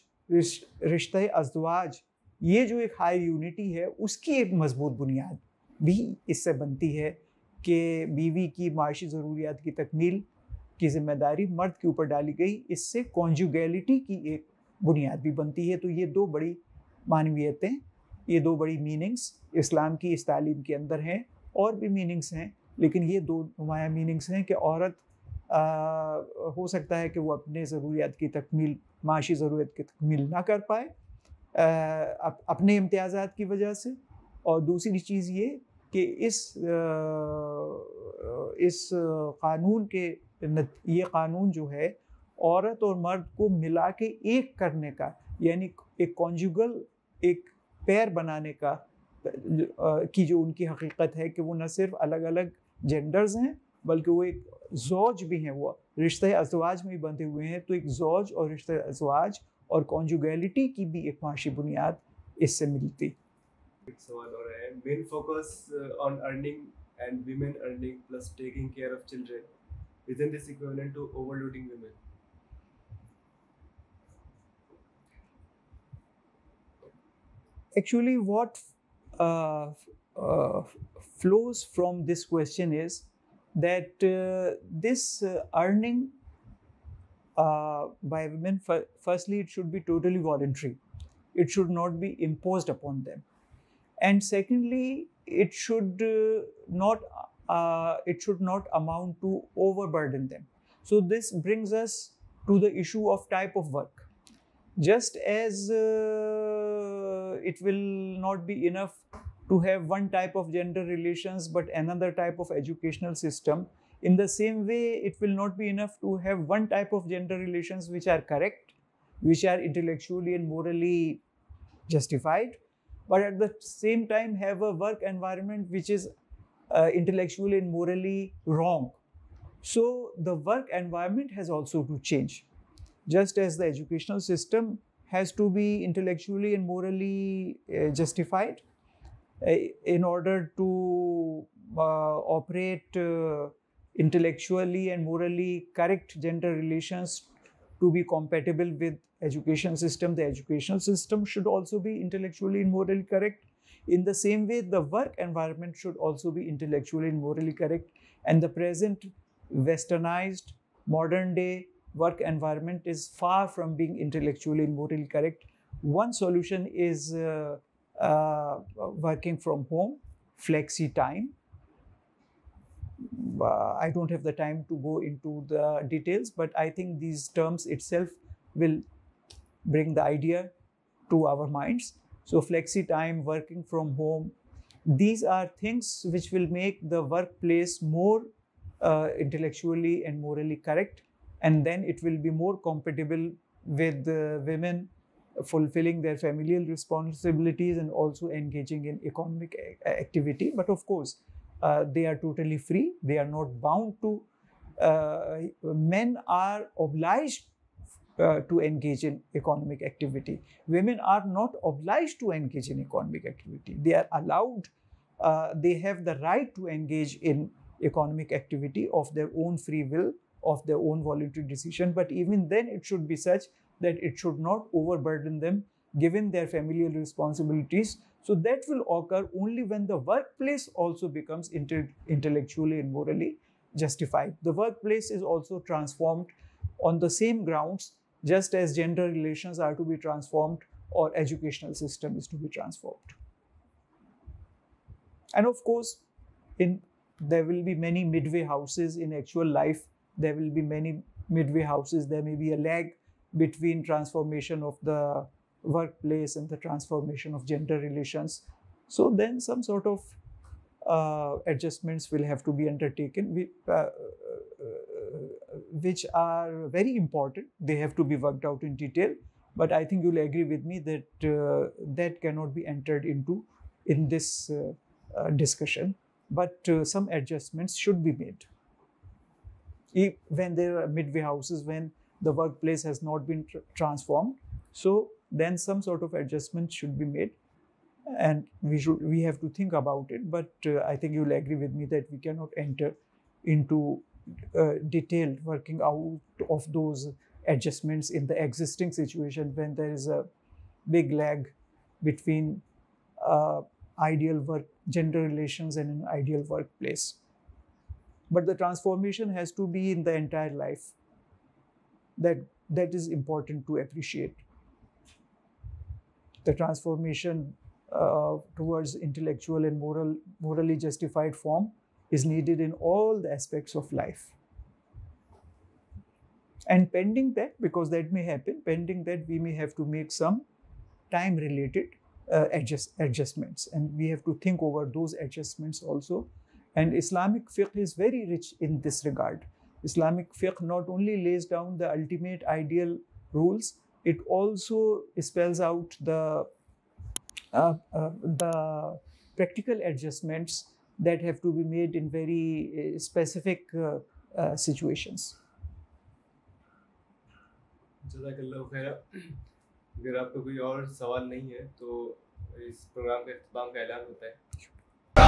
रिश्ते अजवाज ये जो एक हायर यूनिटी है उसकी एक मजबूत बुनियाद भी इससे बनती है कि बीवी की माशी ज़रूरियात की तकमील की जिम्मेदारी मर्द के ऊपर डाली गई इससे कॉन्जुगैलिटी की एक बुनियाद भी बनती है तो ये दो बड़ी मानवीयतें ये दो बड़ी मीनिंग्स इस्लाम की इस तालीम के अंदर हैं और भी मीनिंग्स हैं लेकिन ये दो नुमाया मीनिंग्स हैं कि औरत आ, हो सकता है कि वो अपने ज़रूरियात की तकमील माशी ज़रूरत की तकमील ना कर पाए अप, अपने इम्तियाज़ की वजह से और दूसरी चीज़ ये कि इस इस कानून के ये कानून जो है औरत और मर्द को मिला के एक करने का यानी एक कॉन्जुगल एक पैर बनाने का की जो उनकी हकीकत है कि वो न सिर्फ अलग अलग जेंडर्स हैं बल्कि वो एक जौज भी हैं वो रिश्ते अजवाज में बंधे हुए हैं तो एक जौज और रिश्ते अजवाज और कॉन्जुगैलिटी की भी एक माशी बुनियाद इससे मिलती सवाल हो रहा है men focus on earning and women earning plus taking care of this equivalent to overloading women uh, by women, firstly, it should be totally voluntary. It should not be imposed upon them. And secondly, it should uh, not uh, it should not amount to overburden them. So this brings us to the issue of type of work. Just as uh, it will not be enough to have one type of gender relations but another type of educational system, in the same way, it will not be enough to have one type of gender relations which are correct, which are intellectually and morally justified, but at the same time have a work environment which is uh, intellectually and morally wrong. So the work environment has also to change. Just as the educational system has to be intellectually and morally uh, justified uh, in order to uh, operate uh, intellectually and morally correct gender relations to be compatible with education system the educational system should also be intellectually and morally correct in the same way the work environment should also be intellectually and morally correct and the present westernized modern day work environment is far from being intellectually and morally correct one solution is uh, uh, working from home flexi time uh, I don't have the time to go into the details, but I think these terms itself will bring the idea to our minds. So flexi time, working from home, these are things which will make the workplace more uh, intellectually and morally correct, and then it will be more compatible with women fulfilling their familial responsibilities and also engaging in economic activity. But of course, uh, they are totally free. They are not bound to. Uh, men are obliged uh, to engage in economic activity. Women are not obliged to engage in economic activity. They are allowed. Uh, they have the right to engage in economic activity of their own free will, of their own voluntary decision. But even then, it should be such that it should not overburden them, given their familial responsibilities, so that will occur only when the workplace also becomes intellectually and morally justified. The workplace is also transformed on the same grounds, just as gender relations are to be transformed or educational system is to be transformed. And of course, in there will be many midway houses in actual life. There will be many midway houses. There may be a lag between transformation of the workplace and the transformation of gender relations. So then some sort of uh, adjustments will have to be undertaken, uh, uh, uh, which are very important. They have to be worked out in detail. But I think you'll agree with me that uh, that cannot be entered into in this discussion. But some adjustments should be made. If, when there are midway houses, when the workplace has not been tr transformed, so then some sort of adjustment should be made and we should we have to think about it but uh, i think you'll agree with me that we cannot enter into uh, detailed working out of those adjustments in the existing situation when there is a big lag between uh, ideal work gender relations and an ideal workplace but the transformation has to be in the entire life that that is important to appreciate the transformation uh, towards intellectual and moral, morally justified form is needed in all the aspects of life. And pending that, because that may happen, pending that we may have to make some time related uh, adjust, adjustments. And we have to think over those adjustments also. And Islamic fiqh is very rich in this regard. Islamic fiqh not only lays down the ultimate ideal rules, it also spells out the uh, uh, the practical adjustments that have to be made in very uh, specific uh, uh, situations. अगर आपको कोई और सवाल नहीं है तो इस programme का इख्तमाम का ऐलान होता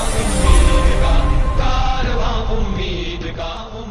है